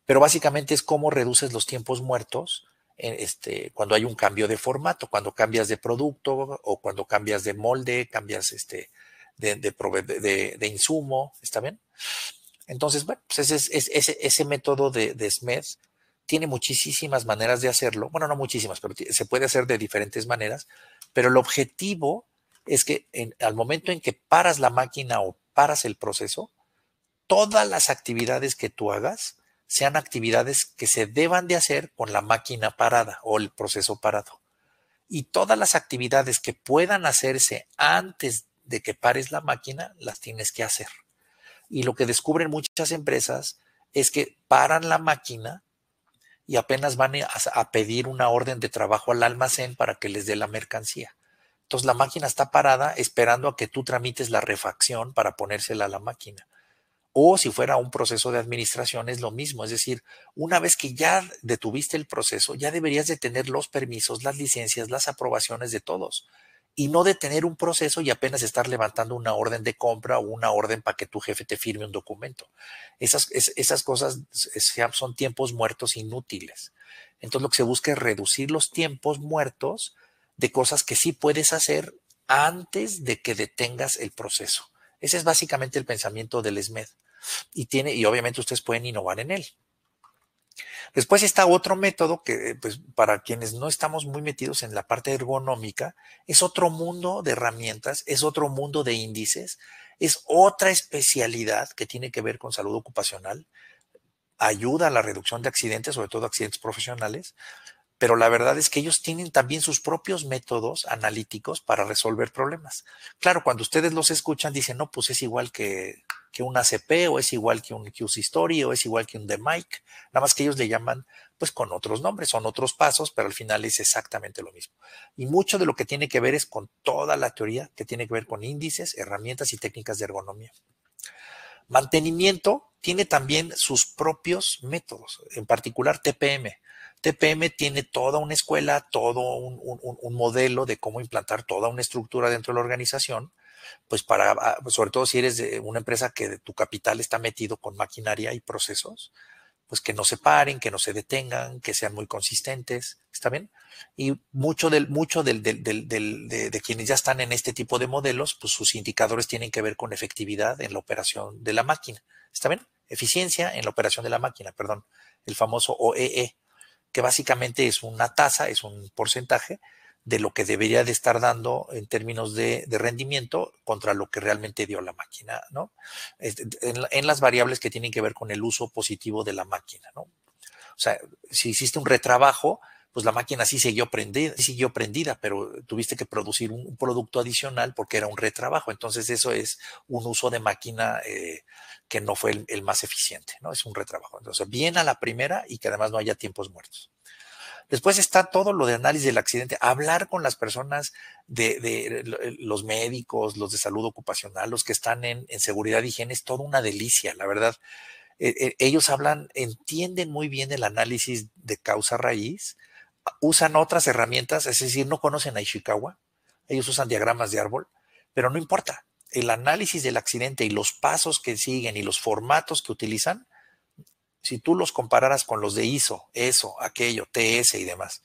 A: Pero básicamente es cómo reduces los tiempos muertos eh, este, cuando hay un cambio de formato, cuando cambias de producto o cuando cambias de molde, cambias este, de, insumo, ¿está bien? Entonces, bueno, pues ese, ese, ese método de, de SMED tiene muchísimas maneras de hacerlo. Bueno, no muchísimas, pero se puede hacer de diferentes maneras. Pero el objetivo es que al momento en que paras la máquina o paras el proceso, todas las actividades que tú hagas sean actividades que se deban de hacer con la máquina parada o el proceso parado. Y todas las actividades que puedan hacerse antes de que pares la máquina, las tienes que hacer. Y lo que descubren muchas empresas es que paran la máquina y apenas van a pedir una orden de trabajo al almacén para que les dé la mercancía. Entonces la máquina está parada esperando a que tú tramites la refacción para ponérsela a la máquina. O si fuera un proceso de administración es lo mismo, es decir, una vez que ya detuviste el proceso, ya deberías de tener los permisos, las licencias, las aprobaciones de todos y no detener un proceso y apenas estar levantando una orden de compra o una orden para que tu jefe te firme un documento. Esas, esas cosas son tiempos muertos inútiles. Entonces lo que se busca es reducir los tiempos muertos de cosas que sí puedes hacer antes de que detengas el proceso. Ese es básicamente el pensamiento del SMED. Y tiene, y obviamente ustedes pueden innovar en él. Después está otro método que, pues, para quienes no estamos muy metidos en la parte ergonómica, es otro mundo de herramientas, es otro mundo de índices, es otra especialidad que tiene que ver con salud ocupacional, ayuda a la reducción de accidentes, sobre todo accidentes profesionales, pero la verdad es que ellos tienen también sus propios métodos analíticos para resolver problemas. Claro, cuando ustedes los escuchan dicen, no, pues es igual que, un ACP o es igual que un QC Story o es igual que un DMIC, nada más que ellos le llaman pues con otros nombres, son otros pasos, pero al final es exactamente lo mismo. Y mucho de lo que tiene que ver es con toda la teoría que tiene que ver con índices, herramientas y técnicas de ergonomía. Mantenimiento tiene también sus propios métodos, en particular TPM. TPM tiene toda una escuela, todo un, modelo de cómo implantar toda una estructura dentro de la organización, pues para, ah, pues, sobre todo si eres de una empresa que tu capital está metido con maquinaria y procesos, pues que no se paren, que no se detengan, que sean muy consistentes, ¿está bien? Y mucho del, mucho del, del, del, de, de, quienes ya están en este tipo de modelos, pues sus indicadores tienen que ver con efectividad en la operación de la máquina, ¿está bien? Eficiencia en la operación de la máquina, perdón, el famoso OEE. E, que básicamente es una tasa, es un porcentaje de lo que debería de estar dando en términos de, rendimiento contra lo que realmente dio la máquina, ¿no? En, en, las variables que tienen que ver con el uso positivo de la máquina, ¿no? O sea, si hiciste un retrabajo, pues la máquina sí siguió prendida, siguió prendida, pero tuviste que producir un, producto adicional porque era un retrabajo. Entonces eso es un uso de máquina eh, que no fue el, más eficiente, ¿no? Es un retrabajo. Entonces, bien a la primera y que además no haya tiempos muertos. Después está todo lo de análisis del accidente, hablar con las personas de, eh, los médicos, los de salud ocupacional, los que están en, en seguridad y higiene, es toda una delicia, la verdad eh, ellos hablan, entienden muy bien el análisis de causa raíz usan otras herramientas, es decir, no conocen a Ishikawa, ellos usan diagramas de árbol, pero no importa. El análisis del accidente y los pasos que siguen y los formatos que utilizan, si tú los compararas con los de ISO, ESO, aquello, TS y demás,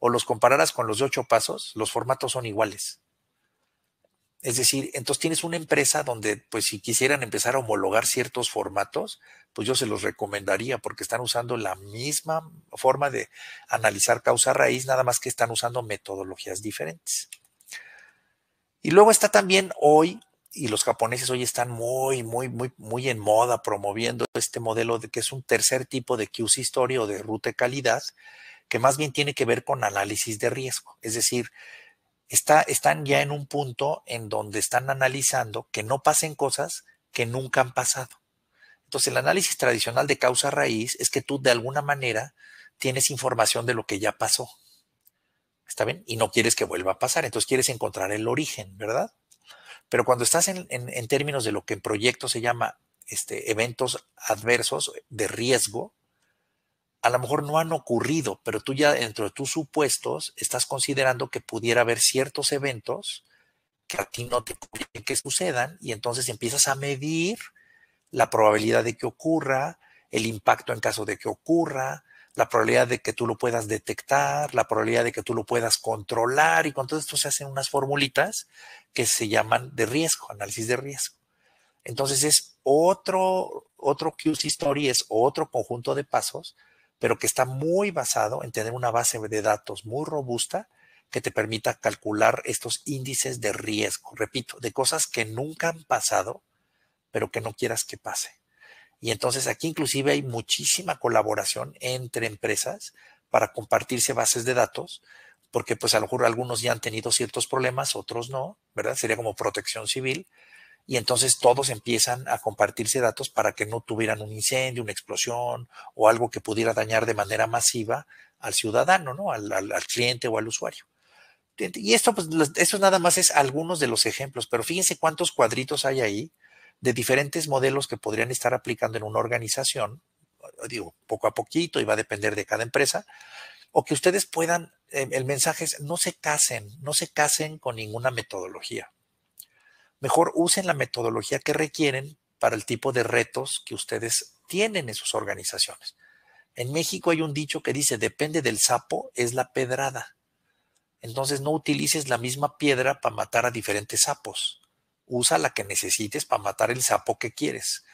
A: o los compararas con los de ocho pasos, los formatos son iguales. Es decir, entonces tienes una empresa donde, pues si quisieran empezar a homologar ciertos formatos, pues yo se los recomendaría porque están usando la misma forma de analizar causa raíz, nada más que están usando metodologías diferentes. Y luego está también hoy, y los japoneses hoy están muy, muy, muy, muy en moda promoviendo este modelo de que es un tercer tipo de QC Story o de ruta calidad, que más bien tiene que ver con análisis de riesgo. Es decir, están ya en un punto en donde están analizando que no pasen cosas que nunca han pasado. Entonces, el análisis tradicional de causa raíz es que tú de alguna manera tienes información de lo que ya pasó. ¿Está bien? Y no quieres que vuelva a pasar, entonces quieres encontrar el origen, ¿verdad? Pero cuando estás en, términos de lo que en proyecto se llama este, eventos adversos de riesgo, a lo mejor no han ocurrido, pero tú ya dentro de tus supuestos estás considerando que pudiera haber ciertos eventos que a ti no te que sucedan y entonces empiezas a medir la probabilidad de que ocurra, el impacto en caso de que ocurra, la probabilidad de que tú lo puedas detectar, la probabilidad de que tú lo puedas controlar y con todo esto se hacen unas formulitas que se llaman de riesgo, análisis de riesgo. Entonces es otro, otro QC story, es otro conjunto de pasos pero que está muy basado en tener una base de datos muy robusta que te permita calcular estos índices de riesgo, repito, de cosas que nunca han pasado, pero que no quieras que pase. Y entonces aquí inclusive hay muchísima colaboración entre empresas para compartirse bases de datos, porque pues a lo mejor algunos ya han tenido ciertos problemas, otros no, ¿verdad? Sería como protección civil, y entonces todos empiezan a compartirse datos para que no tuvieran un incendio, una explosión o algo que pudiera dañar de manera masiva al ciudadano, ¿no? Al, cliente o al usuario. Y esto, pues, eso nada más es algunos de los ejemplos, pero fíjense cuántos cuadritos hay ahí de diferentes modelos que podrían estar aplicando en una organización, digo, poco a poquito y va a depender de cada empresa, o que ustedes puedan, eh, el mensaje es, no se casen, no se casen con ninguna metodología mejor usen la metodología que requieren para el tipo de retos que ustedes tienen en sus organizaciones. En México hay un dicho que dice, depende del sapo, es la pedrada. Entonces no utilices la misma piedra para matar a diferentes sapos. Usa la que necesites para matar el sapo que quieres.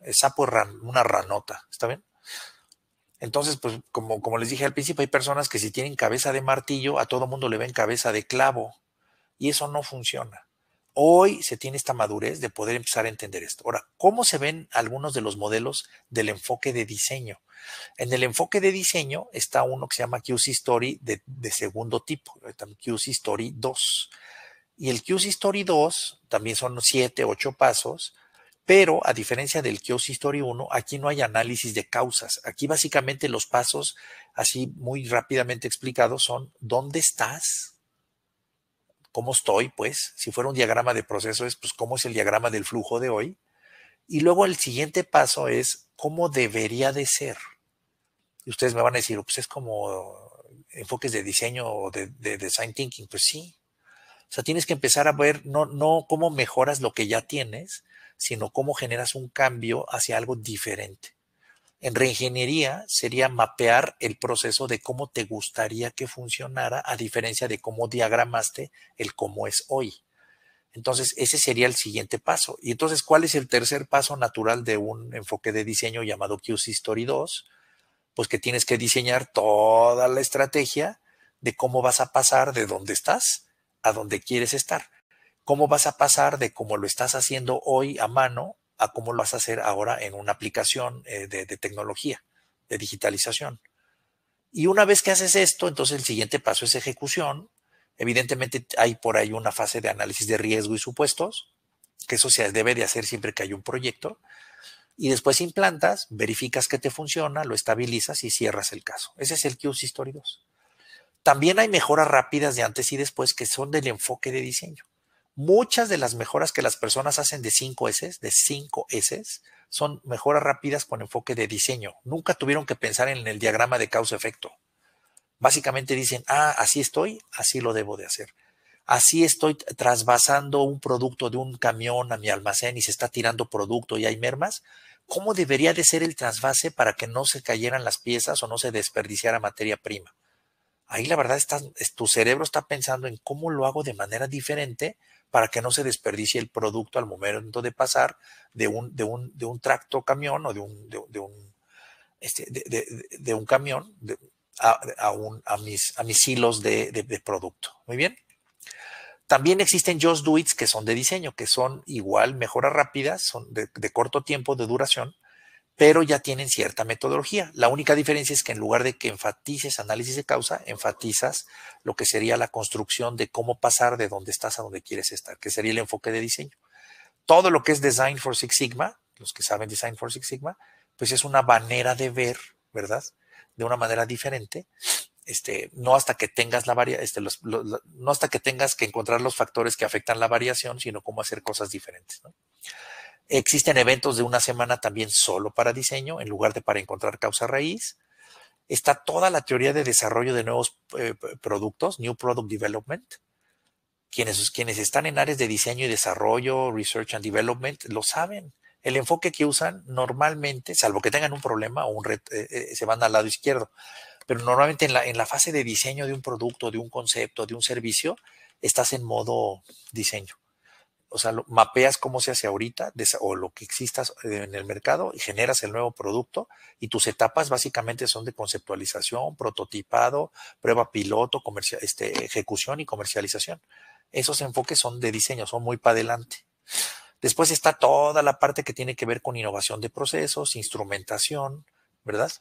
A: El sapo es una ranota, ¿está bien? Entonces, pues como, como les dije al principio, hay personas que si tienen cabeza de martillo, a todo mundo le ven cabeza de clavo. Y eso no funciona. Hoy se tiene esta madurez de poder empezar a entender esto. Ahora, ¿cómo se ven algunos de los modelos del enfoque de diseño? En el enfoque de diseño está uno que se llama QC Story de, segundo tipo, eh, QC Story 2. Y el QC Story 2 también son 7, 8 pasos, pero a diferencia del QC Story 1, aquí no hay análisis de causas. Aquí básicamente los pasos, así muy rápidamente explicados, son dónde estás, cómo estoy, pues, si fuera un diagrama de proceso es, pues, cómo es el diagrama del flujo de hoy. Y luego el siguiente paso es cómo debería de ser. Y ustedes me van a decir, pues es como enfoques de diseño o de, design thinking. Pues sí. O sea, tienes que empezar a ver no, no cómo mejoras lo que ya tienes, sino cómo generas un cambio hacia algo diferente. En reingeniería sería mapear el proceso de cómo te gustaría que funcionara, a diferencia de cómo diagramaste el cómo es hoy. Entonces, ese sería el siguiente paso. Y entonces, ¿cuál es el tercer paso natural de un enfoque de diseño llamado QC Story 2? Pues que tienes que diseñar toda la estrategia de cómo vas a pasar de donde estás a donde quieres estar. Cómo vas a pasar de cómo lo estás haciendo hoy a mano a cómo lo vas a hacer ahora en una aplicación eh, de, tecnología, de digitalización. Y una vez que haces esto, entonces el siguiente paso es ejecución. Evidentemente hay por ahí una fase de análisis de riesgo y supuestos, que eso se debe de hacer siempre que hay un proyecto. Y después implantas, verificas que te funciona, lo estabilizas y cierras el caso. Ese es el QC Story 2. También hay mejoras rápidas de antes y después que son del enfoque de diseño. Muchas de las mejoras que las personas hacen de 5 S, de 5 S, son mejoras rápidas con enfoque de diseño. Nunca tuvieron que pensar en el diagrama de causa-efecto. Básicamente dicen, ah, así estoy, así lo debo de hacer. Así estoy trasvasando un producto de un camión a mi almacén y se está tirando producto y hay mermas. ¿Cómo debería de ser el trasvase para que no se cayeran las piezas o no se desperdiciara materia prima? Ahí la verdad está, tu cerebro está pensando en cómo lo hago de manera diferente para que no se desperdicie el producto al momento de pasar de un, de un, tracto camión o de un, un, este, de, un camión a, mis, a mis hilos de, producto. Muy bien. También existen Just Do que son de diseño, que son igual mejoras rápidas, son de corto tiempo de duración, pero ya tienen cierta metodología. La única diferencia es que en lugar de que enfatices análisis de causa, enfatizas lo que sería la construcción de cómo pasar de donde estás a donde quieres estar, que sería el enfoque de diseño. Todo lo que es Design for Six Sigma, los que saben Design for Six Sigma, pues es una manera de ver, ¿verdad? De una manera diferente. Este, no hasta que tengas la varia, este, no hasta que tengas que encontrar los factores que afectan la variación, sino cómo hacer cosas diferentes. ¿no? Existen eventos de una semana también solo para diseño, en lugar de para encontrar causa raíz. Está toda la teoría de desarrollo de nuevos eh, productos, New Product Development. Quienes, quienes están en áreas de diseño y desarrollo, Research and Development, lo saben. El enfoque que usan normalmente, salvo que tengan un problema o un reto, eh, eh, se van al lado izquierdo, pero normalmente en la, en la fase de diseño de un producto, de un concepto, de un servicio, estás en modo diseño o sea, mapeas cómo se hace ahorita o lo que existas eh, en el mercado y generas el nuevo producto y tus etapas básicamente son de conceptualización, prototipado, prueba piloto, este, ejecución y comercialización. Esos enfoques son de diseño, son muy para adelante. Después está toda la parte que tiene que ver con innovación de procesos, instrumentación, ¿verdad?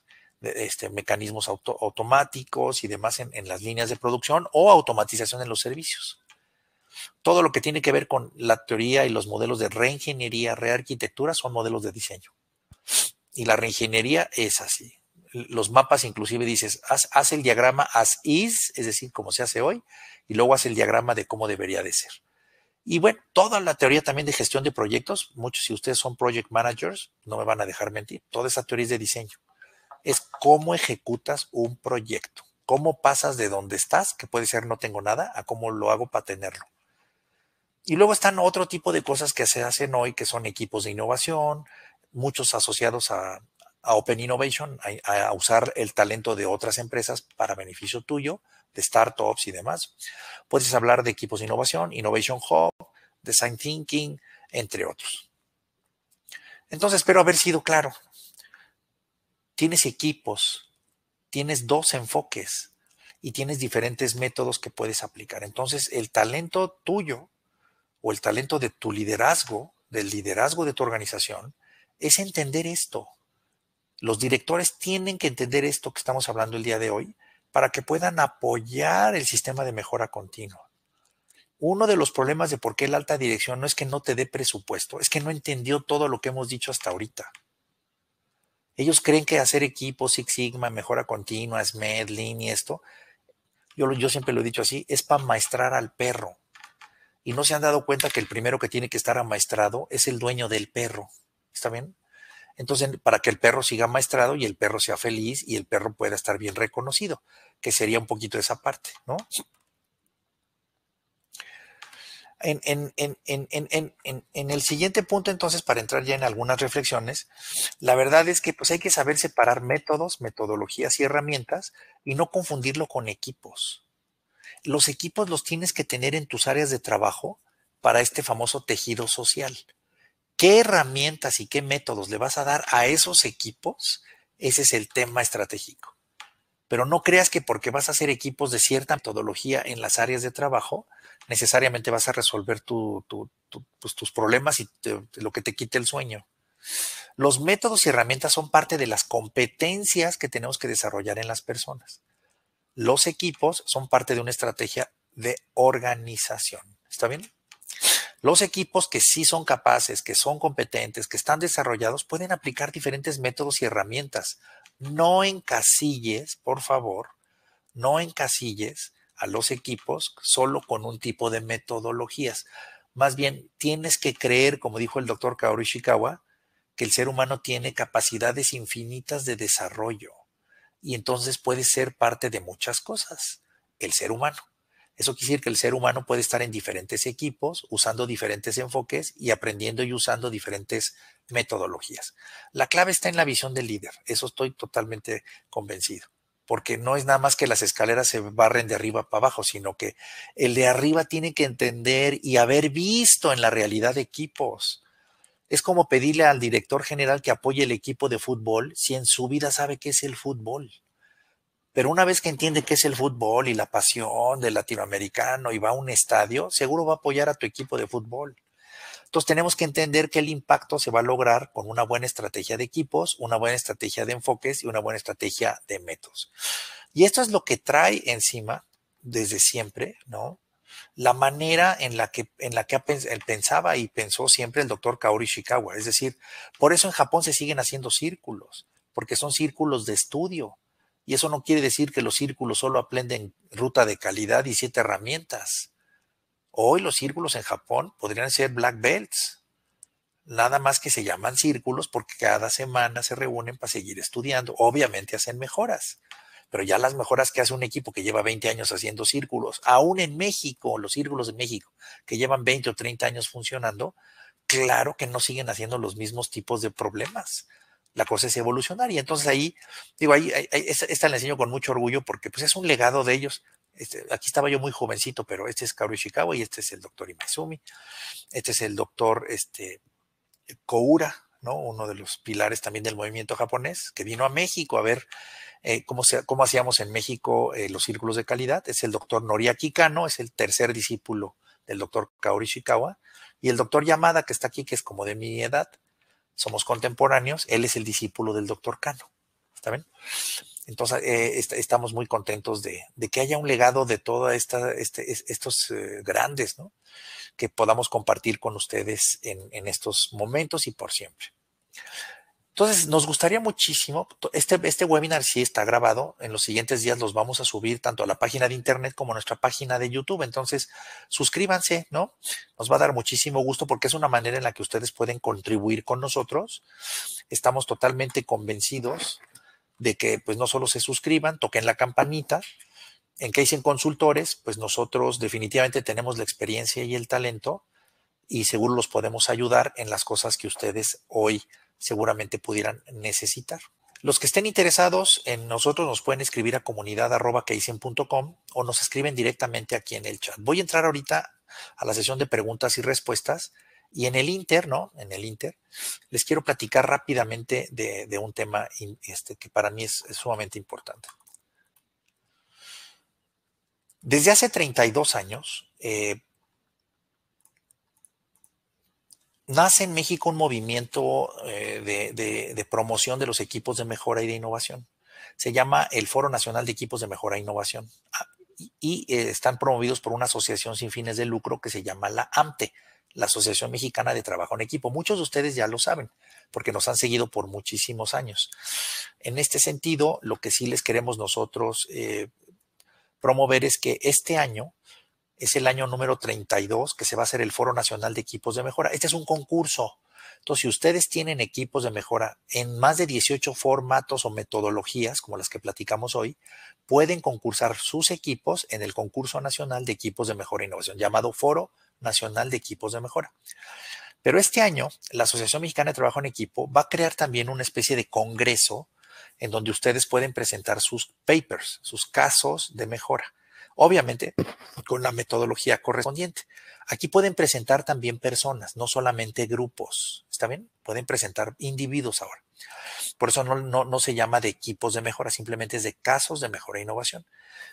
A: Este, mecanismos automáticos y demás en las líneas de producción o automatización en los servicios. Todo lo que tiene que ver con la teoría y los modelos de reingeniería, rearquitectura, son modelos de diseño. Y la reingeniería es así. Los mapas inclusive dices, haz, el diagrama as is, es decir, como se hace hoy, y luego haz el diagrama de cómo debería de ser. Y bueno, toda la teoría también de gestión de proyectos, muchos si ustedes son project managers, no me van a dejar mentir, toda esa teoría es de diseño. Es cómo ejecutas un proyecto, cómo pasas de donde estás, que puede ser no tengo nada, a cómo lo hago para tenerlo. Y luego están otro tipo de cosas que se hacen hoy, que son equipos de innovación, muchos asociados a, Open Innovation, a, usar el talento de otras empresas para beneficio tuyo, de startups y demás. Puedes hablar de equipos de innovación, Innovation Hub, Design Thinking, entre otros. Entonces, espero haber sido claro. Tienes equipos, tienes dos enfoques y tienes diferentes métodos que puedes aplicar. Entonces, el talento tuyo o el talento de tu liderazgo, del liderazgo de tu organización, es entender esto. Los directores tienen que entender esto que estamos hablando el día de hoy para que puedan apoyar el sistema de mejora continua. Uno de los problemas de por qué la alta dirección no es que no te dé presupuesto, es que no entendió todo lo que hemos dicho hasta ahorita. Ellos creen que hacer equipos, Six Sigma, mejora continua, SMED, Lean y esto, yo, yo siempre lo he dicho así, es para maestrar al perro y no se han dado cuenta que el primero que tiene que estar amaestrado es el dueño del perro. ¿Está bien? Entonces, para que el perro siga amaestrado y el perro sea feliz y el perro pueda estar bien reconocido, que sería un poquito esa parte, ¿no? En, en, el siguiente punto, entonces, para entrar ya en algunas reflexiones, la verdad es que pues, hay que saber separar métodos, metodologías y herramientas y no confundirlo con equipos los equipos los tienes que tener en tus áreas de trabajo para este famoso tejido social. ¿Qué herramientas y qué métodos le vas a dar a esos equipos? Ese es el tema estratégico. Pero no creas que porque vas a hacer equipos de cierta metodología en las áreas de trabajo, necesariamente vas a resolver pues, tus problemas y lo que te quite el sueño. Los métodos y herramientas son parte de las competencias que tenemos que desarrollar en las personas los equipos son parte de una estrategia de organización. ¿Está bien? Los equipos que sí son capaces, que son competentes, que están desarrollados, pueden aplicar diferentes métodos y herramientas. No encasilles, por favor, no encasilles a los equipos solo con un tipo de metodologías. Más bien, tienes que creer, como dijo el doctor Kaoru Ishikawa, que el ser humano tiene capacidades infinitas de desarrollo y entonces puede ser parte de muchas cosas, el ser humano. Eso quiere decir que el ser humano puede estar en diferentes equipos, usando diferentes enfoques y aprendiendo y usando diferentes metodologías. La clave está en la visión del líder, eso estoy totalmente convencido, porque no es nada más que las escaleras se barren de arriba para abajo, sino que el de arriba tiene que entender y haber visto en la realidad equipos es como pedirle al director general que apoye el equipo de fútbol si en su vida sabe qué es el fútbol. Pero una vez que entiende qué es el fútbol y la pasión del latinoamericano y va a un estadio, seguro va a apoyar a tu equipo de fútbol. Entonces tenemos que entender que el impacto se va a lograr con una buena estrategia de equipos, una buena estrategia de enfoques y una buena estrategia de métodos. Y esto es lo que trae encima desde siempre, ¿no? la manera en la que, en la que pensaba y pensó siempre el doctor Kaori Ishikawa. Es decir, por eso en Japón se siguen haciendo círculos, porque son círculos de estudio. Y eso no quiere decir que los círculos solo aprenden ruta de calidad y siete herramientas. Hoy los círculos en Japón podrían ser black belts, nada más que se llaman círculos porque cada semana se reúnen para seguir estudiando. Obviamente hacen mejoras, pero ya las mejoras que hace un equipo que lleva 20 años haciendo círculos, aún en México, los círculos de México, que llevan 20 o 30 años funcionando, claro que no siguen haciendo los mismos tipos de problemas. La cosa es evolucionar y entonces ahí, digo, ahí, está esta la enseño con mucho orgullo porque pues es un legado de ellos. Este, aquí estaba yo muy jovencito, pero este es Kaoru Ishikawa y este es el doctor Imaizumi. Este es el doctor este, Koura, ¿no? uno de los pilares también del movimiento japonés, que vino a México a ver eh, cómo, hacíamos en México eh, los círculos de calidad. Es el doctor Noriaki Kano, es el tercer discípulo del doctor Kaori Shikawa, y el doctor Yamada, que está aquí, que es como de mi edad, somos contemporáneos, él es el discípulo del doctor Kano. ¿Está bien? Entonces, eh, estamos muy contentos de, que haya un legado de todos este, estos grandes, Que podamos compartir con ustedes en estos momentos y por siempre. Entonces, nos gustaría muchísimo, este, este webinar sí está grabado, en los siguientes días los vamos a subir tanto a la página de internet como a nuestra página de YouTube, entonces suscríbanse, ¿no? Nos va a dar muchísimo gusto porque es una manera en la que ustedes pueden contribuir con nosotros. Estamos totalmente convencidos de que pues no solo se suscriban, toquen la campanita, en que dicen Consultores, pues nosotros definitivamente tenemos la experiencia y el talento y seguro los podemos ayudar en las cosas que ustedes hoy seguramente pudieran necesitar. Los que estén interesados en nosotros nos pueden escribir a comunidad.com o nos escriben directamente aquí en el chat. Voy a entrar ahorita a la sesión de preguntas y respuestas y en el Inter, ¿no? En el Inter, les quiero platicar rápidamente de, un tema este, que para mí es, es sumamente importante. Desde hace 32 años, eh, nace en México un movimiento eh, de, promoción de los equipos de mejora y de innovación. Se llama el Foro Nacional de Equipos de Mejora e Innovación ah, y, eh, están promovidos por una asociación sin fines de lucro que se llama la AMTE, la Asociación Mexicana de Trabajo en Equipo. Muchos de ustedes ya lo saben porque nos han seguido por muchísimos años. En este sentido, lo que sí les queremos nosotros eh, promover es que este año es el año número 32 que se va a hacer el Foro Nacional de Equipos de Mejora. Este es un concurso. Entonces, si ustedes tienen equipos de mejora en más de 18 formatos o metodologías, como las que platicamos hoy, pueden concursar sus equipos en el concurso nacional de equipos de mejora e innovación, llamado Foro Nacional de Equipos de Mejora. Pero este año, la Asociación Mexicana de Trabajo en Equipo va a crear también una especie de congreso en donde ustedes pueden presentar sus papers, sus casos de mejora obviamente con la metodología correspondiente. Aquí pueden presentar también personas, no solamente grupos, ¿está bien? Pueden presentar individuos ahora. Por eso no, se llama de equipos de mejora, simplemente es de casos de mejora e innovación.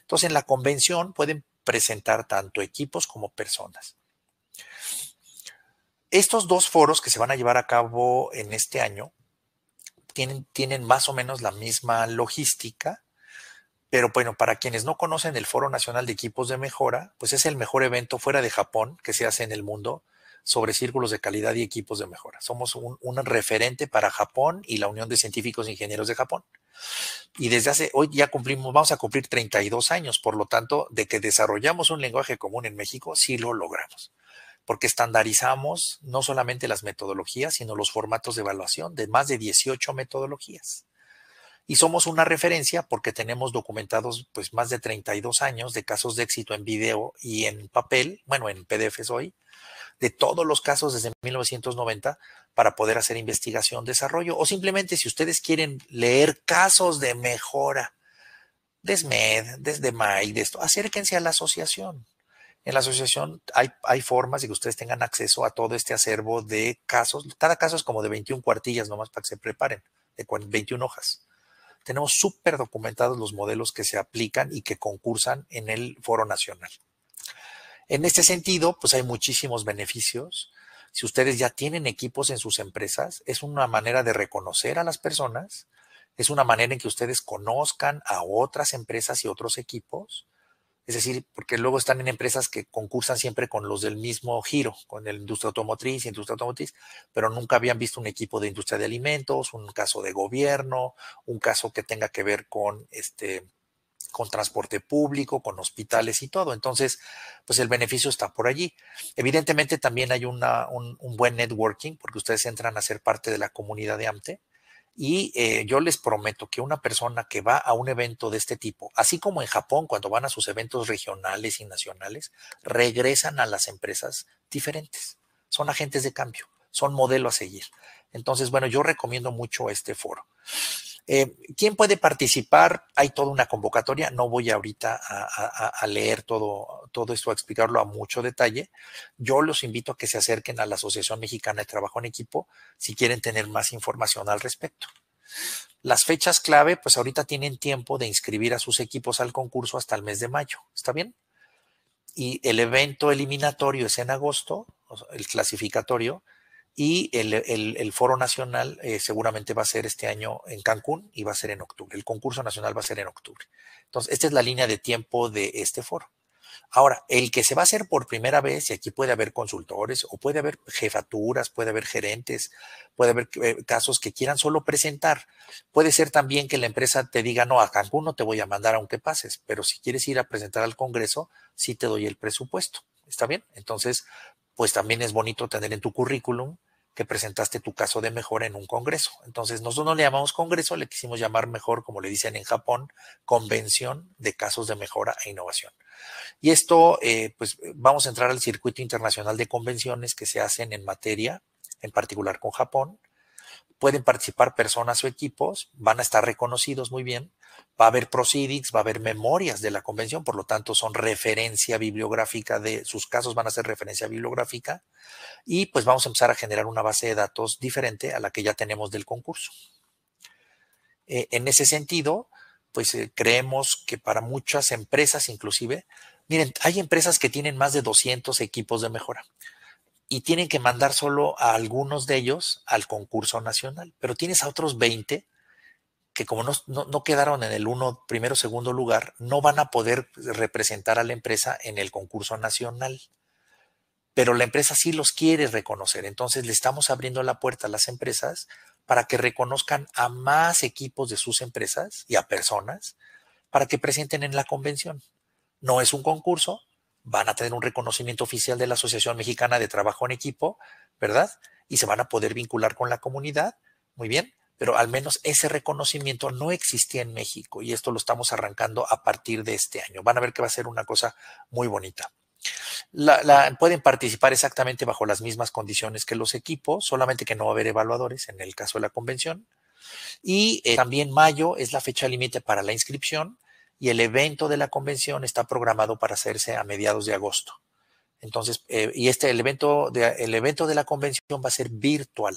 A: Entonces, en la convención pueden presentar tanto equipos como personas. Estos dos foros que se van a llevar a cabo en este año tienen, tienen más o menos la misma logística, pero bueno, para quienes no conocen el Foro Nacional de Equipos de Mejora, pues es el mejor evento fuera de Japón que se hace en el mundo sobre círculos de calidad y equipos de mejora. Somos un, referente para Japón y la Unión de Científicos e Ingenieros de Japón. Y desde hace, hoy ya cumplimos, vamos a cumplir 32 años, por lo tanto, de que desarrollamos un lenguaje común en México, sí lo logramos porque estandarizamos no solamente las metodologías, sino los formatos de evaluación de más de 18 metodologías y somos una referencia porque tenemos documentados pues más de 32 años de casos de éxito en video y en papel, bueno, en PDFs hoy, de todos los casos desde 1990 para poder hacer investigación, desarrollo o simplemente si ustedes quieren leer casos de mejora desmed, desde mail, de esto, acérquense a la asociación. En la asociación hay, hay, formas de que ustedes tengan acceso a todo este acervo de casos. Cada caso es como de 21 cuartillas nomás para que se preparen, de 21 hojas tenemos súper documentados los modelos que se aplican y que concursan en el foro nacional. En este sentido, pues hay muchísimos beneficios. Si ustedes ya tienen equipos en sus empresas, es una manera de reconocer a las personas, es una manera en que ustedes conozcan a otras empresas y otros equipos, es decir, porque luego están en empresas que concursan siempre con los del mismo giro, con la industria automotriz, industria automotriz, pero nunca habían visto un equipo de industria de alimentos, un caso de gobierno, un caso que tenga que ver con este con transporte público, con hospitales y todo. Entonces, pues el beneficio está por allí. Evidentemente también hay una, un, un buen networking, porque ustedes entran a ser parte de la comunidad de AMTE, y eh, yo les prometo que una persona que va a un evento de este tipo, así como en Japón cuando van a sus eventos regionales y nacionales, regresan a las empresas diferentes. Son agentes de cambio, son modelo a seguir. Entonces, bueno, yo recomiendo mucho este foro. Eh, ¿Quién puede participar? Hay toda una convocatoria. No voy ahorita a, a leer todo, todo esto a explicarlo a mucho detalle. Yo los invito a que se acerquen a la Asociación Mexicana de Trabajo en Equipo si quieren tener más información al respecto. Las fechas clave, pues ahorita tienen tiempo de inscribir a sus equipos al concurso hasta el mes de mayo, ¿está bien? Y el evento eliminatorio es en agosto, el clasificatorio, y el, foro nacional eh, seguramente va a ser este año en Cancún y va a ser en octubre. El concurso nacional va a ser en octubre. Entonces, esta es la línea de tiempo de este foro. Ahora, el que se va a hacer por primera vez, y aquí puede haber consultores o puede haber jefaturas, puede haber gerentes, puede haber eh, casos que quieran solo presentar. Puede ser también que la empresa te diga, no, a Cancún no te voy a mandar aunque pases, pero si quieres ir a presentar al Congreso, sí te doy el presupuesto. ¿Está bien? Entonces, pues también es bonito tener en tu currículum que presentaste tu caso de mejora en un congreso. Entonces, nosotros no le llamamos congreso, le quisimos llamar mejor, como le dicen en Japón, convención de casos de mejora e innovación. Y esto, eh, pues vamos a entrar al circuito internacional de convenciones que se hacen en materia, en particular con Japón. Pueden participar personas o equipos, van a estar reconocidos muy bien, va a haber proceedings, va a haber memorias de la convención, por lo tanto son referencia bibliográfica de sus casos, van a ser referencia bibliográfica y pues vamos a empezar a generar una base de datos diferente a la que ya tenemos del concurso. E, en ese sentido, pues eh, creemos que para muchas empresas inclusive, miren, hay empresas que tienen más de 200 equipos de mejora y tienen que mandar solo a algunos de ellos al concurso nacional, pero tienes a otros 20 que como no, quedaron en el uno, primero, segundo lugar, no van a poder representar a la empresa en el concurso nacional. Pero la empresa sí los quiere reconocer. Entonces le estamos abriendo la puerta a las empresas para que reconozcan a más equipos de sus empresas y a personas para que presenten en la convención. No es un concurso, van a tener un reconocimiento oficial de la Asociación Mexicana de Trabajo en Equipo, ¿verdad? Y se van a poder vincular con la comunidad. Muy bien pero al menos ese reconocimiento no existía en México y esto lo estamos arrancando a partir de este año. Van a ver que va a ser una cosa muy bonita. pueden participar exactamente bajo las mismas condiciones que los equipos, solamente que no va a haber evaluadores en el caso de la convención. Y eh, también mayo es la fecha límite para la inscripción y el evento de la convención está programado para hacerse a mediados de agosto. Entonces, eh, y este evento, el evento de la convención va a ser virtual.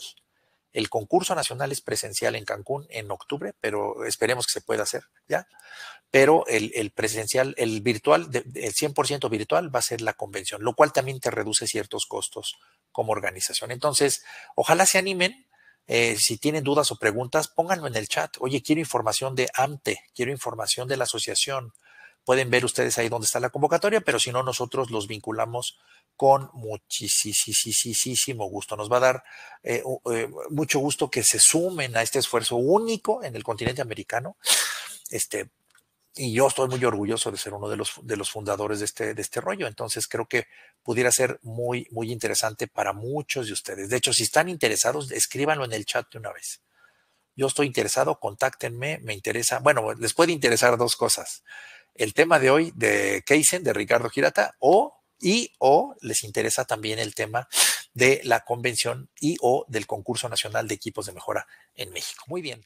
A: El concurso nacional es presencial en Cancún en octubre, pero esperemos que se pueda hacer ya. Pero el, presencial, el virtual, el 100% virtual va a ser la convención, lo cual también te reduce ciertos costos como organización. Entonces, ojalá se animen. Eh, si tienen dudas o preguntas, pónganlo en el chat. Oye, quiero información de AMTE, quiero información de la asociación. Pueden ver ustedes ahí donde está la convocatoria, pero si no, nosotros los vinculamos con muchísimo gusto. Nos va a dar eh, eh, mucho gusto que se sumen a este esfuerzo único en el continente americano. Este, y yo estoy muy orgulloso de ser uno de los, de los fundadores de este, de este rollo. Entonces creo que pudiera ser muy, muy interesante para muchos de ustedes. De hecho, si están interesados, escríbanlo en el chat de una vez. Yo estoy interesado, contáctenme, me interesa. Bueno, les puede interesar dos cosas. El tema de hoy de Keisen, de Ricardo Girata, o y o les interesa también el tema de la convención y o del concurso nacional de equipos de mejora en México. Muy bien.